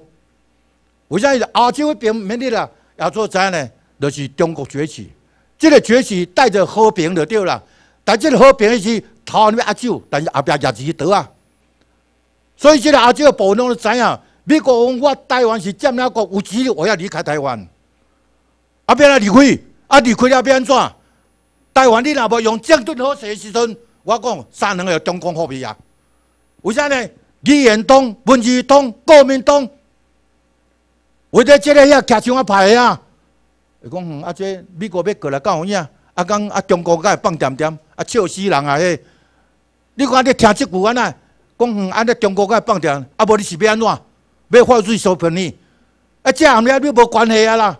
为啥亚洲变美丽了？亚洲在呢，就是中国崛起。这个崛起带着和平就对了。但即个好朋友是头偷阿叔，但是后壁拿钱倒啊。所以即个阿叔的部长就知影，美国讲我台湾是占领国，无止我要离开台湾。阿伯那离开，啊离开了伯安怎？台湾你若无用战争好势的时阵，我讲三两个中共好平啊。为啥呢？李元东、潘玉通、国民党，为底即个遐徛上啊排啊？伊讲哼，阿美国要过来干有影？啊，讲啊，中国解放点点，啊，笑死人啊！嘿，你看你听即句安尼讲哼，安尼中国解放点，啊，无你是要安怎？要化水烧喷哩？啊，这行啊，你无关系啊啦。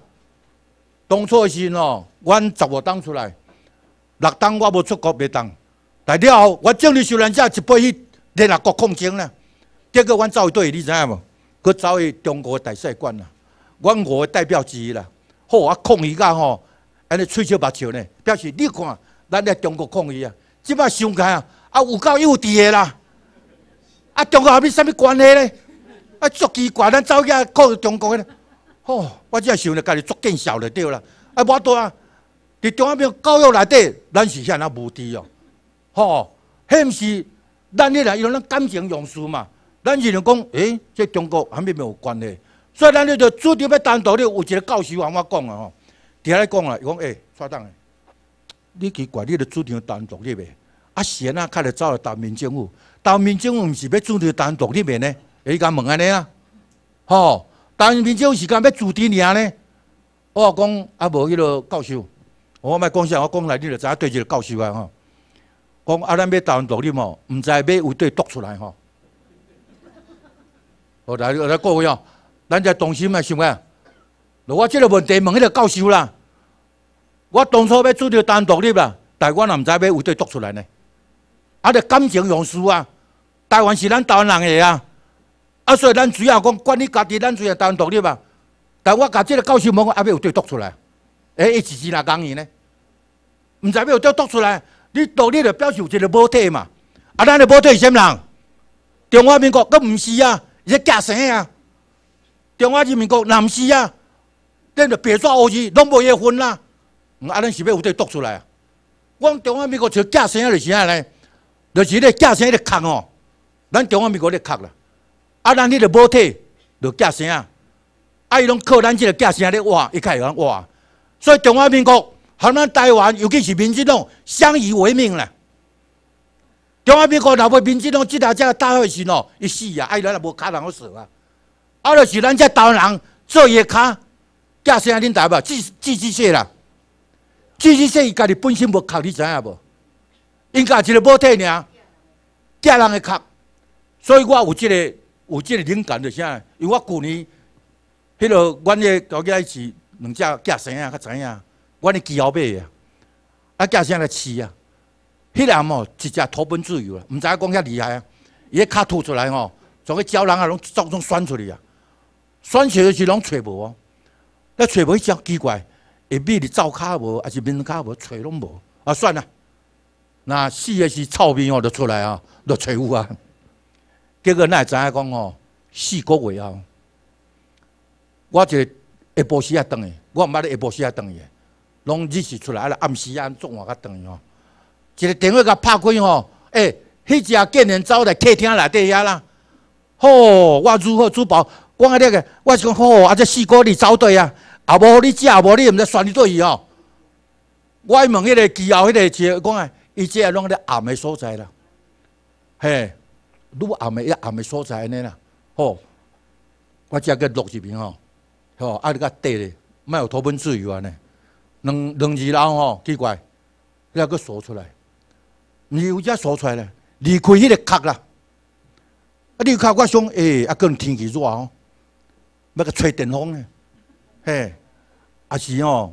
当初是喏，阮十五当出来，六当我无出国，未当。但了后，我政治修养只一辈子列入国控争啦。结果阮走倒去，你知影无？我走去中国大使馆啦，五个代表之一啦。好啊，控议个吼。尼吹笑目笑呢，表示你看，咱咧中国抗议啊，即摆想开啊，啊有够幼稚的啦，啊中国和你啥物关系呢？啊足奇怪，咱走去靠中国个，吼，我只想着家己足见笑著对啦。啊，我多啊，伫中央边教育内底，咱是现啊无知哦，吼，迄毋是咱迄个伊为咱感情用事嘛，咱是讲，诶，这中国和你没有关系，所以咱迄就主定要单独咧，有一个教师我讲啊吼。嗲来讲啊，伊讲诶，蔡党你去管你著主定单独立面，啊闲啊，较始走来单面政府，单面政府毋是要主定单独立面呢？伊敢问安尼啊？吼，单面政府是敢要主自尔呢？我讲啊，无迄落教授，我莫讲啥，我讲来，你著知影对一个教授啊吼，讲啊咱要单独立吼，毋知要有对读出来吼。好，来来各位啊，咱在动心嘛想啊。罗我即个问题问迄个教授啦，我当初要做着单独立啦，但我也唔知要有底作出来呢。啊，着感情用事啊，台湾是咱台湾人个啊，啊，所以咱主要讲管你家己，咱主要台湾独立嘛。但我家即个教授问我，阿要有底作出来？哎，一时字讲伊呢，唔知要有底作出来？你独立著表示有一个母体嘛，啊，咱个母体是物人？中华民国？佮唔是啊？伊个假生啊？中华人民国？若毋是啊？恁着别抓乌龟，拢无缘分啦。啊，咱是要有地读出来啊。我中华民国是叫生就是啥呢？就是咧生迄咧壳哦。咱中华民国咧壳啦。啊，咱迄个媒体就叫生啊。啊，伊拢靠咱即个叫生咧哇，伊较会啊哇。所以中华民国互咱台湾，尤其是民党，相依为命啦。中华民国若无民即只遮只大坏事喏，伊死啊！啊，伊若无脚，人好死啊。啊，就是咱只台湾人做伊个骹。假生啊，恁答吧，自自己说啦，自己说伊家己本身无壳，你知影无？因家一个母体尔，假人的壳，所以我有这个有这个灵感着啥？因为我旧年迄落，阮耶搞家来是两只假生啊，较知影，阮哩机后尾啊，啊假生来饲啊，迄人哦一只脱本自由啊，毋知影讲遐厉害啊，伊个壳凸出来吼，全部鸟人啊拢种种酸出去啊，酸去是拢揣无。那找无一只奇怪，一米的灶卡无，还是面卡无找拢无，啊算了。那四个是臭味哦，就出来啊，就找有啊。结果那会知影讲哦，四个月后，我一个下晡时鞋转去，我毋捌唔下晡时鞋等去，拢日时出来，暗时啊做晚个转去哦。一个电话甲拍开吼，哎，迄只竟然走来客厅内底遐啦。吼，我如何珠宝？我个叻个，我是讲吼，啊这四个你走对啊。啊，无你食，无你毋知选你做伊哦。我问迄个机后，迄个车讲诶，伊即个拢咧暗诶所在啦，嘿，愈暗诶，越暗诶所在安尼啦，吼、我只个录一遍吼，吼、哦，啊，你甲缀咧，爱有土本自由安尼，两两二楼吼，奇怪，你还阁锁出来，你有只锁出来咧，离开迄个壳啦，啊，离开我想，诶、啊，可能天气热吼，要甲吹电风咧。嘿，啊是哦，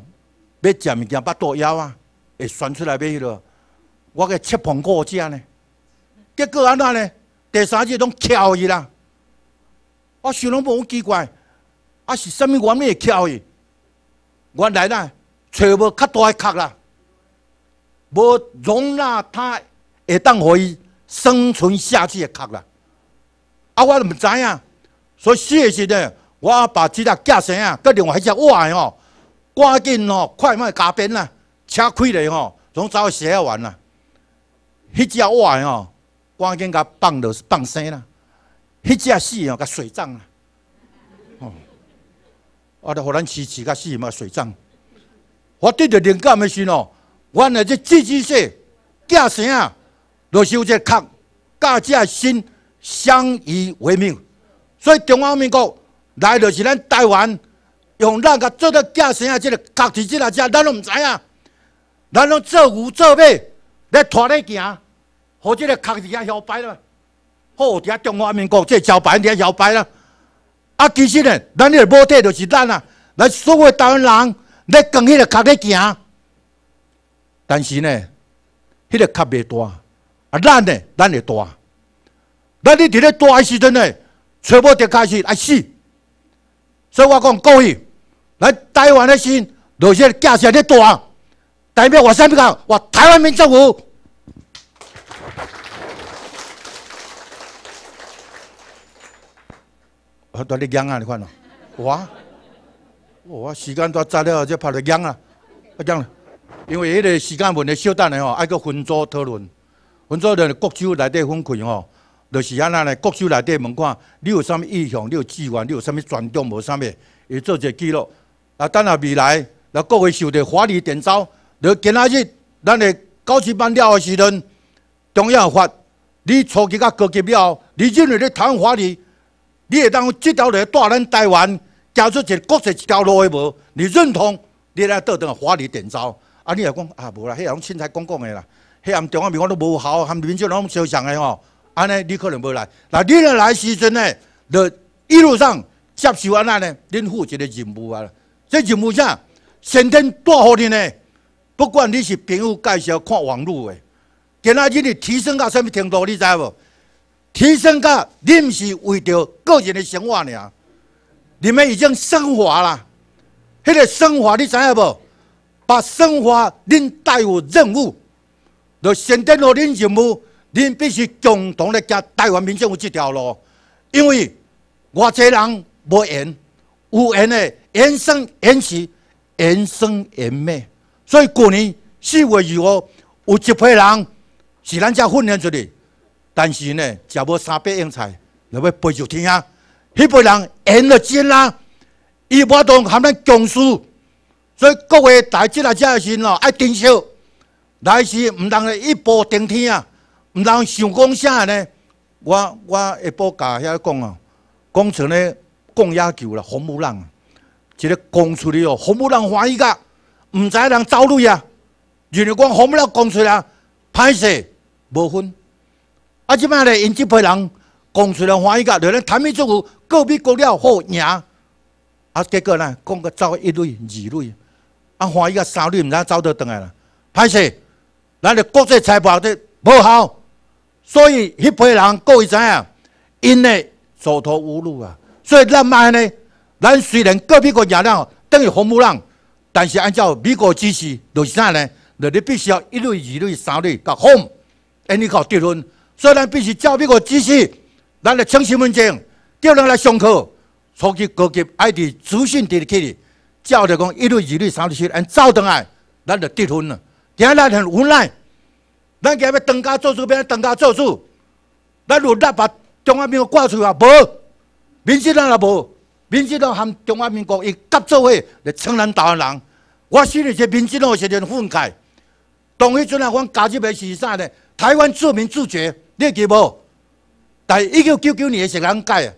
要食物件，腹肚枵啊，会选出来买迄落。我个七朋过食呢，结果安怎呢？第三日拢翘去啦。我想拢无奇怪，啊是啥物原因翘去？原来呐，找无较大个壳啦，无容纳它会当互伊生存下去个壳啦。啊，我都毋知影，所以事实咧。我把即只架声啊，跟另外一只蛙哦，赶紧哦，快慢加鞭啦，车开来吼，拢走去实完啦。迄只蛙哦，赶紧甲放落放生啦。迄只死哦，甲水葬啦。哦，我着互咱饲饲甲死嘛，水葬。我得着灵感的时哦，我来这自己说，架声啊，老受这壳，甲只心相依为命，所以中华民国。来就是咱台湾，用咱个做到假生啊，即个壳子，即个只咱拢毋知影，咱拢做牛做马咧拖咧行，互即个壳子遐摇摆啦，伫遐中华民国即个招牌伫遐摇摆啦。啊，其实呢，咱个目的就是咱啊，咱所有台湾人咧扛迄个壳咧行。但是呢，迄个壳袂大，啊，咱呢，咱会大。咱伫咧大诶时阵呢，揣无著开始啊死。所以我讲，过去来台湾的心，有些架势咧大，代表我啥物干？我台湾民政府，我多你讲啊，你看咯，我，我时间都早了，就跑咧讲啊，啊讲，因为迄个时间问题，稍等下吼，爱个分组讨论，分组讨论各州来得分开吼。就是安那嘞，国手内底问看，你有啥物意向，你有志愿，你有啥物专长无？啥物，会做者记录。啊，等下未来，那各位受着华语点招，著今仔日咱的教师班了的时阵，中央法，你初级甲高级了后，你认为你谈华律，你会当这条路带咱台湾走出一国色一条路无？你认同？你来倒等法华语点招。啊，你又讲啊，无啦，迄个拢凊彩讲讲的啦，迄暗中央咪我都无效，含民族拢相像的吼。安尼你可能无来。那你若来时阵呢，就一路上接受安那呢，恁负责的任务啊。这任务啥？先天带好的呢。不管你是朋友介绍、看网络的，今仔日你提升到什么程度？你知无？提升到恁是为着个人的生活呢？你们已经升华啦。迄个升华你知无？把升华恁带有任务，就先天和恁任务。恁必须共同来走台湾民主这条路，因为偌济人无缘，有缘的缘生缘死，缘生缘灭。所以去年四月一号有一批人是咱遮训练出来，但是呢，食无三百样菜，来要飞上天啊！迄批人缘了尽啦，一波同含咱僵尸。所以各位在即个时阵哦，爱珍惜，来世唔当一步登天啊！毋通想讲啥呢？我我下晡甲遐讲啊，讲像咧讲野球啦，红木浪，一个讲出嚟哦，红木浪欢喜个，毋知人走路啊。如果讲红木浪讲出嚟，歹势无分。啊，即摆咧因即批人讲出来欢喜个，着咱谈未做伙，各比各了好赢。啊，结果呢，讲个走一雷二类，啊欢喜个三类毋知走倒倒来啦，歹势，咱咧国际裁判的无效。所以，迄批人够会怎样？因嘞走投无路啊！所以咱卖呢，咱虽然隔壁国亚了等于红木浪，但是按照美国指示，就是啥呢？就你必须要一队、二队、三队甲哄，因去考得分。所以咱必须照美国指示，咱来清新文件，叫人来上课，初级、高级爱滴资讯滴去，照着讲一队、二队、三队去，咱照等来，咱就结分了。今日咱很无奈。咱今日要当家做主，变当家做主，咱努力把中华民国挂去啊！无，民进党也无，民进党含中华民国，伊合作伙来，咱台湾人。我心里是民进党，是阵愤慨。当迄阵啊，阮加入级问题是啥呢？台湾人民自觉，你记无？但一九九九年是啷改？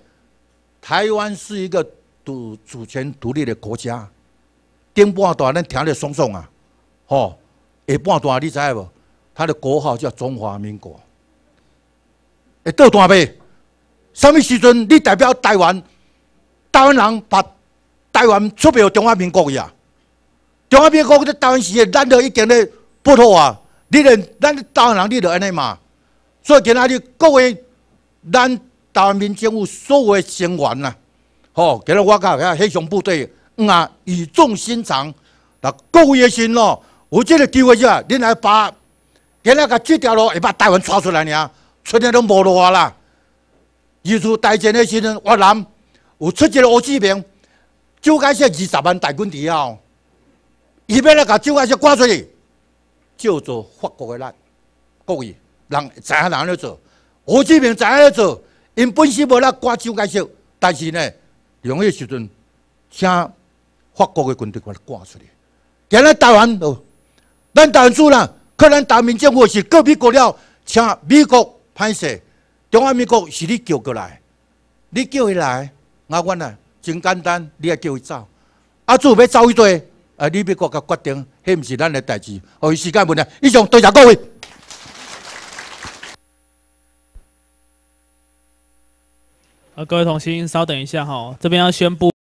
台湾是一个独主权独立的国家。顶半段咱听得爽爽啊，吼！下半段你知无？他的国号叫中华民国。哎，倒大辈，什么时阵你代表台湾？台湾人把台湾出卖中华民国去啊？中华民国在当时咱都已经咧不妥啊！你连咱台湾人，你都安尼嘛？所以今仔日各位，咱台湾民政府所有的成员呐，吼，今仔我讲遐黑熊部队，嗯啊，语重心长，那各位的心咯，有这个机会啊，恁来把。给那甲这条路也把台湾抓出来呢，出个都没路啊啦。如出大战的时阵，越南有出一个胡志明，蒋介石二十万大军遐哦，伊要来把蒋介石赶出去，叫做法国的人故意人知影人咧做，胡志明知影咧做，因本身无拉赶蒋介石，但是呢，同一个时阵，请法国的军队把他赶出去，给日台湾都咱台湾输了。可能大明政府是隔壁国了，请美国拍摄，中华民国是你叫过来，你叫伊来，那阮呢？真简单，你也叫伊走。阿主要走一对啊，你美国甲决定，迄毋是咱的代志。伊时间问题，以上对答各位。啊，各位同心，稍等一下哈，这边要宣布。